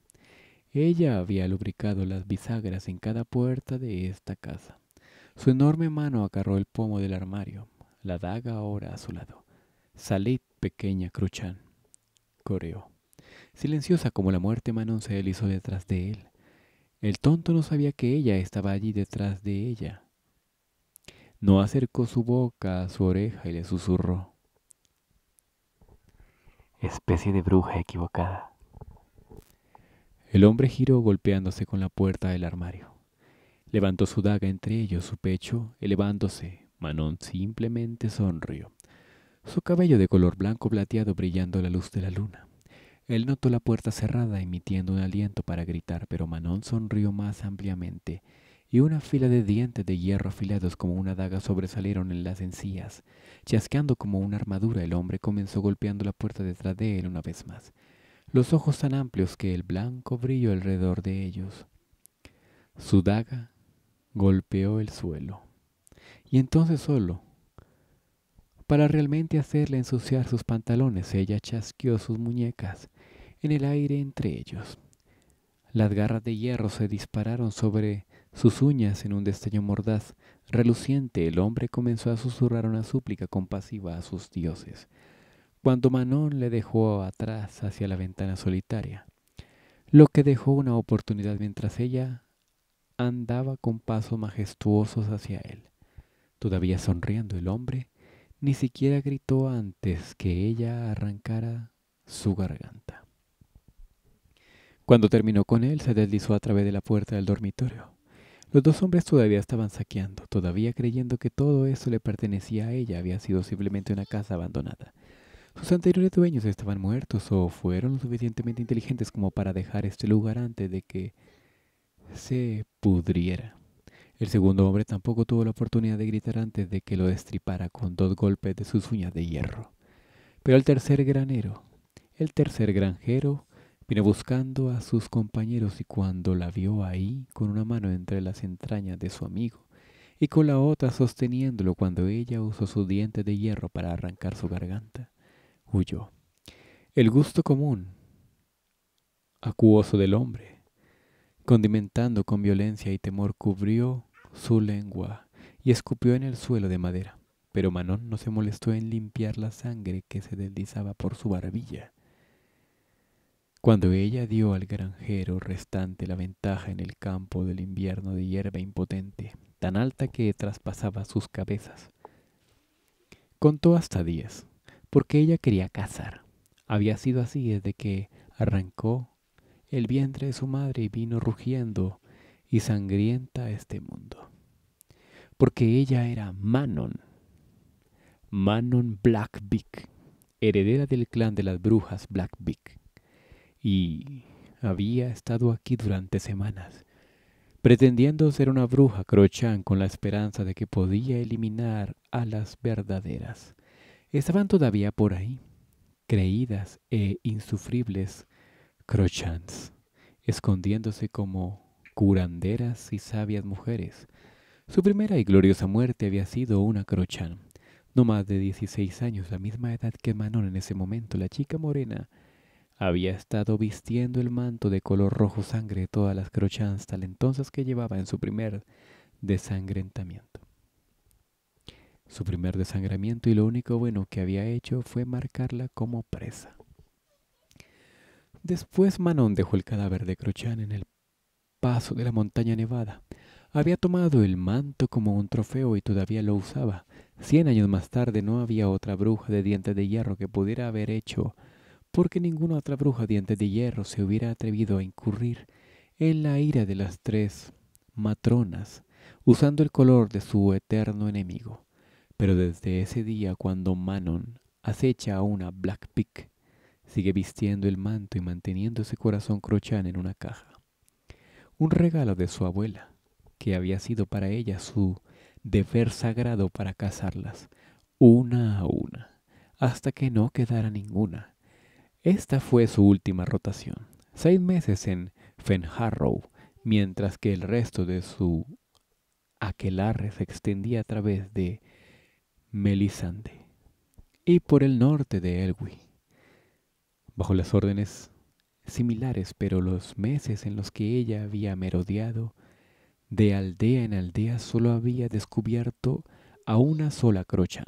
Ella había lubricado las bisagras en cada puerta de esta casa. Su enorme mano agarró el pomo del armario, la daga ahora a su lado. Salid, pequeña Cruchán, coreó. Silenciosa como la muerte, Manon se deslizó detrás de él. El tonto no sabía que ella estaba allí detrás de ella. No acercó su boca a su oreja y le susurró. Especie de bruja equivocada. El hombre giró golpeándose con la puerta del armario. Levantó su daga entre ellos, su pecho elevándose. Manon simplemente sonrió. Su cabello de color blanco plateado brillando a la luz de la luna. Él notó la puerta cerrada emitiendo un aliento para gritar, pero Manon sonrió más ampliamente y una fila de dientes de hierro afilados como una daga sobresalieron en las encías. Chasqueando como una armadura, el hombre comenzó golpeando la puerta detrás de él una vez más los ojos tan amplios que el blanco brilló alrededor de ellos. Su daga golpeó el suelo, y entonces solo, para realmente hacerle ensuciar sus pantalones, ella chasqueó sus muñecas en el aire entre ellos. Las garras de hierro se dispararon sobre sus uñas en un destello mordaz, reluciente. El hombre comenzó a susurrar una súplica compasiva a sus dioses cuando Manon le dejó atrás hacia la ventana solitaria, lo que dejó una oportunidad mientras ella andaba con pasos majestuosos hacia él. Todavía sonriendo el hombre, ni siquiera gritó antes que ella arrancara su garganta. Cuando terminó con él, se deslizó a través de la puerta del dormitorio. Los dos hombres todavía estaban saqueando, todavía creyendo que todo eso le pertenecía a ella, había sido simplemente una casa abandonada. Sus anteriores dueños estaban muertos o fueron lo suficientemente inteligentes como para dejar este lugar antes de que se pudriera. El segundo hombre tampoco tuvo la oportunidad de gritar antes de que lo destripara con dos golpes de sus uñas de hierro. Pero el tercer granero, el tercer granjero, vino buscando a sus compañeros y cuando la vio ahí, con una mano entre las entrañas de su amigo y con la otra sosteniéndolo cuando ella usó su diente de hierro para arrancar su garganta, huyó. El gusto común, acuoso del hombre, condimentando con violencia y temor, cubrió su lengua y escupió en el suelo de madera. Pero Manon no se molestó en limpiar la sangre que se deslizaba por su barbilla. Cuando ella dio al granjero restante la ventaja en el campo del invierno de hierba impotente, tan alta que traspasaba sus cabezas, contó hasta diez porque ella quería cazar. Había sido así desde que arrancó el vientre de su madre y vino rugiendo y sangrienta a este mundo. Porque ella era Manon, Manon Blackbeak, heredera del clan de las brujas Blackbeak, y había estado aquí durante semanas, pretendiendo ser una bruja crochán con la esperanza de que podía eliminar a las verdaderas estaban todavía por ahí, creídas e insufribles Crochans, escondiéndose como curanderas y sabias mujeres. Su primera y gloriosa muerte había sido una crochan, no más de 16 años, la misma edad que Manon en ese momento, la chica morena, había estado vistiendo el manto de color rojo sangre de todas las crochans tal entonces que llevaba en su primer desangrentamiento su primer desangramiento y lo único bueno que había hecho fue marcarla como presa. Después Manon dejó el cadáver de Crochán en el paso de la montaña nevada. Había tomado el manto como un trofeo y todavía lo usaba. Cien años más tarde no había otra bruja de dientes de hierro que pudiera haber hecho, porque ninguna otra bruja de dientes de hierro se hubiera atrevido a incurrir en la ira de las tres matronas, usando el color de su eterno enemigo. Pero desde ese día cuando Manon acecha a una Black Pig, sigue vistiendo el manto y manteniendo ese corazón crochán en una caja. Un regalo de su abuela, que había sido para ella su deber sagrado para casarlas, una a una, hasta que no quedara ninguna. Esta fue su última rotación, seis meses en Fenharrow, mientras que el resto de su aquelarre se extendía a través de Melisande y por el norte de Elwi. Bajo las órdenes similares, pero los meses en los que ella había merodeado de aldea en aldea solo había descubierto a una sola crochan.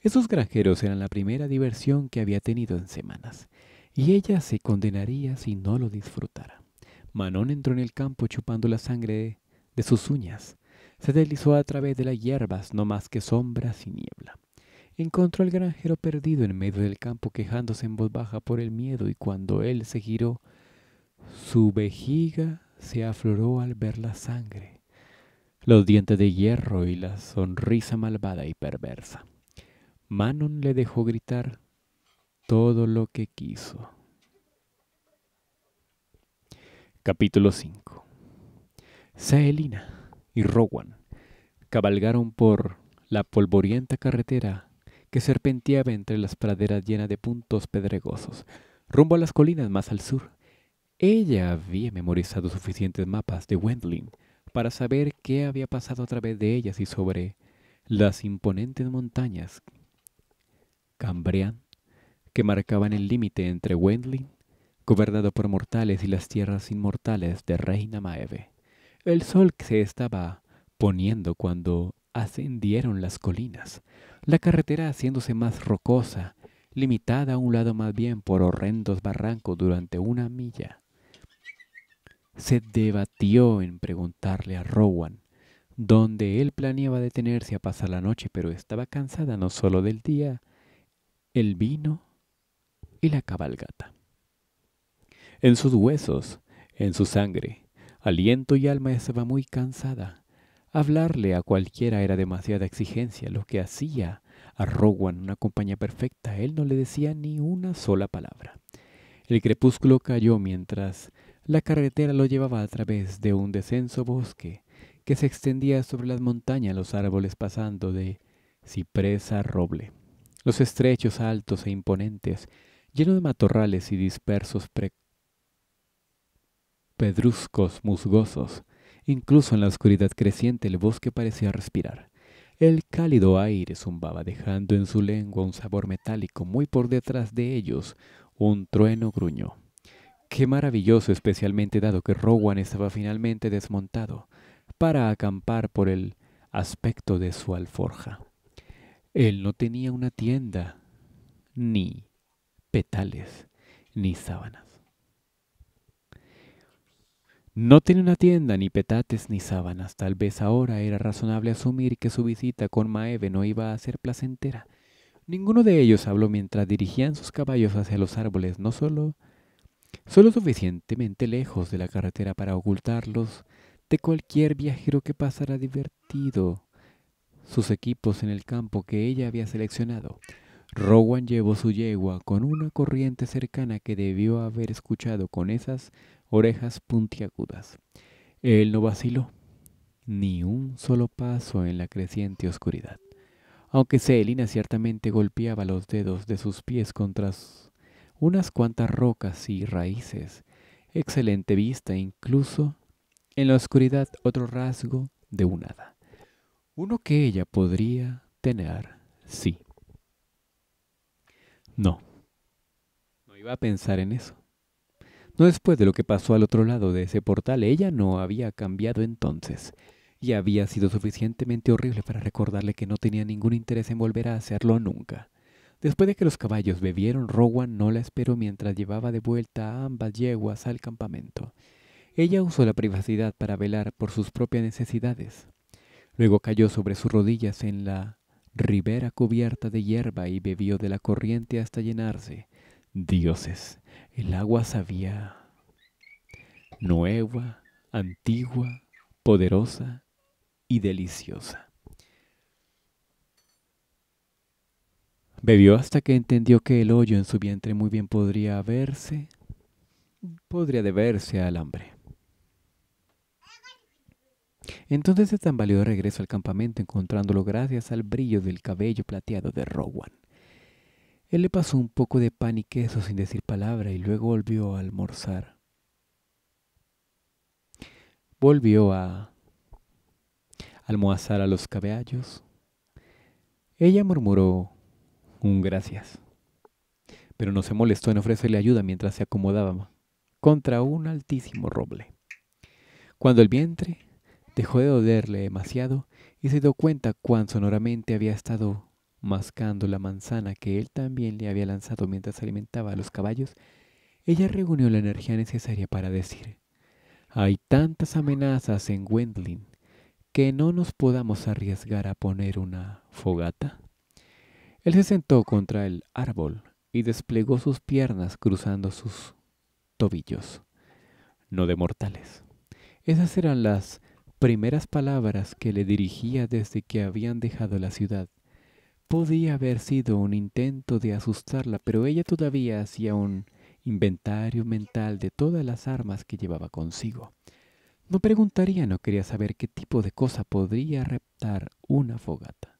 Esos granjeros eran la primera diversión que había tenido en semanas, y ella se condenaría si no lo disfrutara. Manon entró en el campo chupando la sangre de sus uñas, se deslizó a través de las hierbas, no más que sombras y niebla. Encontró al granjero perdido en medio del campo, quejándose en voz baja por el miedo, y cuando él se giró, su vejiga se afloró al ver la sangre, los dientes de hierro y la sonrisa malvada y perversa. Manon le dejó gritar todo lo que quiso. Capítulo 5 Celina y Rowan cabalgaron por la polvorienta carretera que serpenteaba entre las praderas llenas de puntos pedregosos, rumbo a las colinas más al sur. Ella había memorizado suficientes mapas de Wendling para saber qué había pasado a través de ellas y sobre las imponentes montañas Cambrian que marcaban el límite entre Wendling, gobernado por mortales, y las tierras inmortales de Reina Maeve. El sol se estaba poniendo cuando ascendieron las colinas, la carretera haciéndose más rocosa, limitada a un lado más bien por horrendos barrancos durante una milla. Se debatió en preguntarle a Rowan dónde él planeaba detenerse a pasar la noche, pero estaba cansada no solo del día, el vino y la cabalgata. En sus huesos, en su sangre, Aliento y alma estaba muy cansada. Hablarle a cualquiera era demasiada exigencia, lo que hacía a Rowan una compañía perfecta. Él no le decía ni una sola palabra. El crepúsculo cayó mientras la carretera lo llevaba a través de un descenso bosque que se extendía sobre las montañas, los árboles pasando de cipresa a roble. Los estrechos, altos e imponentes, llenos de matorrales y dispersos pedruscos musgosos. Incluso en la oscuridad creciente el bosque parecía respirar. El cálido aire zumbaba dejando en su lengua un sabor metálico muy por detrás de ellos. Un trueno gruñó. Qué maravilloso, especialmente dado que Rowan estaba finalmente desmontado para acampar por el aspecto de su alforja. Él no tenía una tienda, ni petales, ni sábanas. No tienen una tienda, ni petates, ni sábanas. Tal vez ahora era razonable asumir que su visita con Maeve no iba a ser placentera. Ninguno de ellos habló mientras dirigían sus caballos hacia los árboles, no solo, solo suficientemente lejos de la carretera para ocultarlos de cualquier viajero que pasara divertido sus equipos en el campo que ella había seleccionado. Rowan llevó su yegua con una corriente cercana que debió haber escuchado con esas orejas puntiagudas. Él no vaciló, ni un solo paso en la creciente oscuridad, aunque Selina ciertamente golpeaba los dedos de sus pies contra unas cuantas rocas y raíces. Excelente vista incluso en la oscuridad otro rasgo de un hada. Uno que ella podría tener, sí. No. No iba a pensar en eso. No después de lo que pasó al otro lado de ese portal, ella no había cambiado entonces, y había sido suficientemente horrible para recordarle que no tenía ningún interés en volver a hacerlo nunca. Después de que los caballos bebieron, Rowan no la esperó mientras llevaba de vuelta a ambas yeguas al campamento. Ella usó la privacidad para velar por sus propias necesidades. Luego cayó sobre sus rodillas en la ribera cubierta de hierba y bebió de la corriente hasta llenarse. Dioses. El agua sabía nueva, antigua, poderosa y deliciosa. Bebió hasta que entendió que el hoyo en su vientre muy bien podría verse, podría deberse al hambre. Entonces se tambaleó de regreso al campamento encontrándolo gracias al brillo del cabello plateado de Rowan. Él le pasó un poco de pan y queso sin decir palabra y luego volvió a almorzar. Volvió a almohazar a los caballos. Ella murmuró un gracias, pero no se molestó en ofrecerle ayuda mientras se acomodaba contra un altísimo roble. Cuando el vientre dejó de dolerle demasiado y se dio cuenta cuán sonoramente había estado Mascando la manzana que él también le había lanzado mientras alimentaba a los caballos, ella reunió la energía necesaria para decir, hay tantas amenazas en Wendling que no nos podamos arriesgar a poner una fogata. Él se sentó contra el árbol y desplegó sus piernas cruzando sus tobillos. No de mortales. Esas eran las primeras palabras que le dirigía desde que habían dejado la ciudad Podía haber sido un intento de asustarla, pero ella todavía hacía un inventario mental de todas las armas que llevaba consigo. No preguntaría, no quería saber qué tipo de cosa podría reptar una fogata.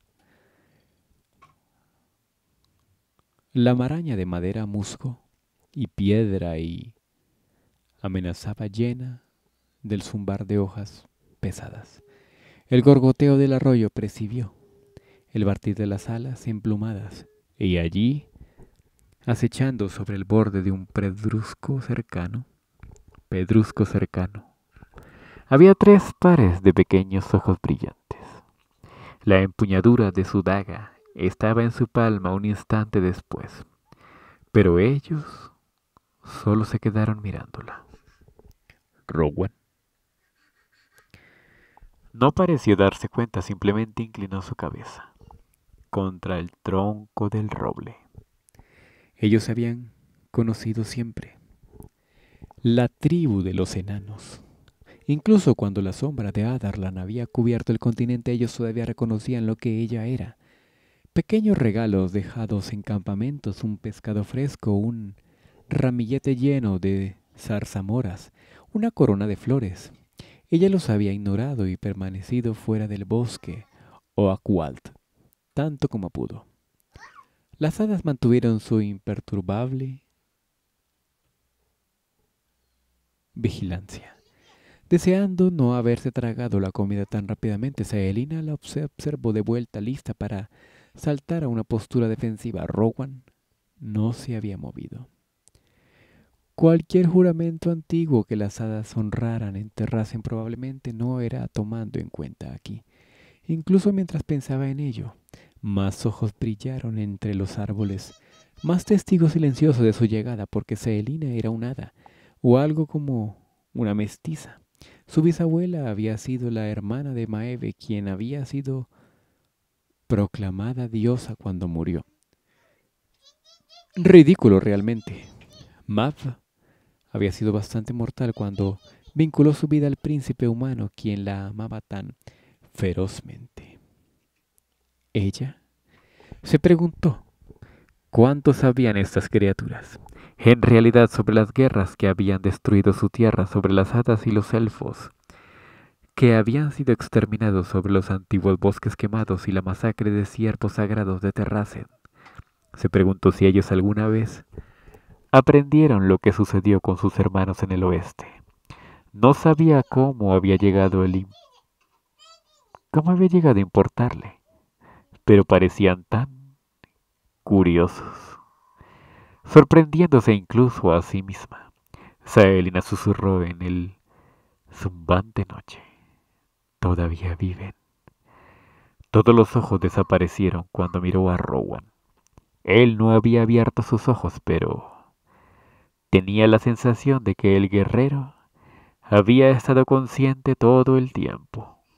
La maraña de madera, musgo y piedra y amenazaba llena del zumbar de hojas pesadas. El gorgoteo del arroyo presidió el batir de las alas emplumadas, y allí, acechando sobre el borde de un pedrusco cercano, pedrusco cercano, había tres pares de pequeños ojos brillantes. La empuñadura de su daga estaba en su palma un instante después, pero ellos solo se quedaron mirándola. Rowan. No pareció darse cuenta, simplemente inclinó su cabeza contra el tronco del roble. Ellos habían conocido siempre. La tribu de los enanos. Incluso cuando la sombra de Adarlan había cubierto el continente, ellos todavía reconocían lo que ella era. Pequeños regalos dejados en campamentos, un pescado fresco, un ramillete lleno de zarzamoras, una corona de flores. Ella los había ignorado y permanecido fuera del bosque, o Acualt, tanto como pudo. Las hadas mantuvieron su imperturbable vigilancia. Deseando no haberse tragado la comida tan rápidamente, Saelina la observó de vuelta lista para saltar a una postura defensiva. Rowan no se había movido. Cualquier juramento antiguo que las hadas honraran, enterrasen probablemente no era tomando en cuenta aquí, incluso mientras pensaba en ello. Más ojos brillaron entre los árboles, más testigos silenciosos de su llegada, porque Celina era un hada, o algo como una mestiza. Su bisabuela había sido la hermana de Maeve, quien había sido proclamada diosa cuando murió. Ridículo realmente. Mav había sido bastante mortal cuando vinculó su vida al príncipe humano, quien la amaba tan ferozmente. Ella se preguntó cuánto sabían estas criaturas, en realidad sobre las guerras que habían destruido su tierra, sobre las hadas y los elfos, que habían sido exterminados sobre los antiguos bosques quemados y la masacre de ciervos sagrados de Terracen. Se preguntó si ellos alguna vez aprendieron lo que sucedió con sus hermanos en el oeste. No sabía cómo había llegado el... ¿Cómo había llegado a importarle? pero parecían tan curiosos, sorprendiéndose incluso a sí misma. Saelina susurró en el zumbante noche. Todavía viven. Todos los ojos desaparecieron cuando miró a Rowan. Él no había abierto sus ojos, pero tenía la sensación de que el guerrero había estado consciente todo el tiempo.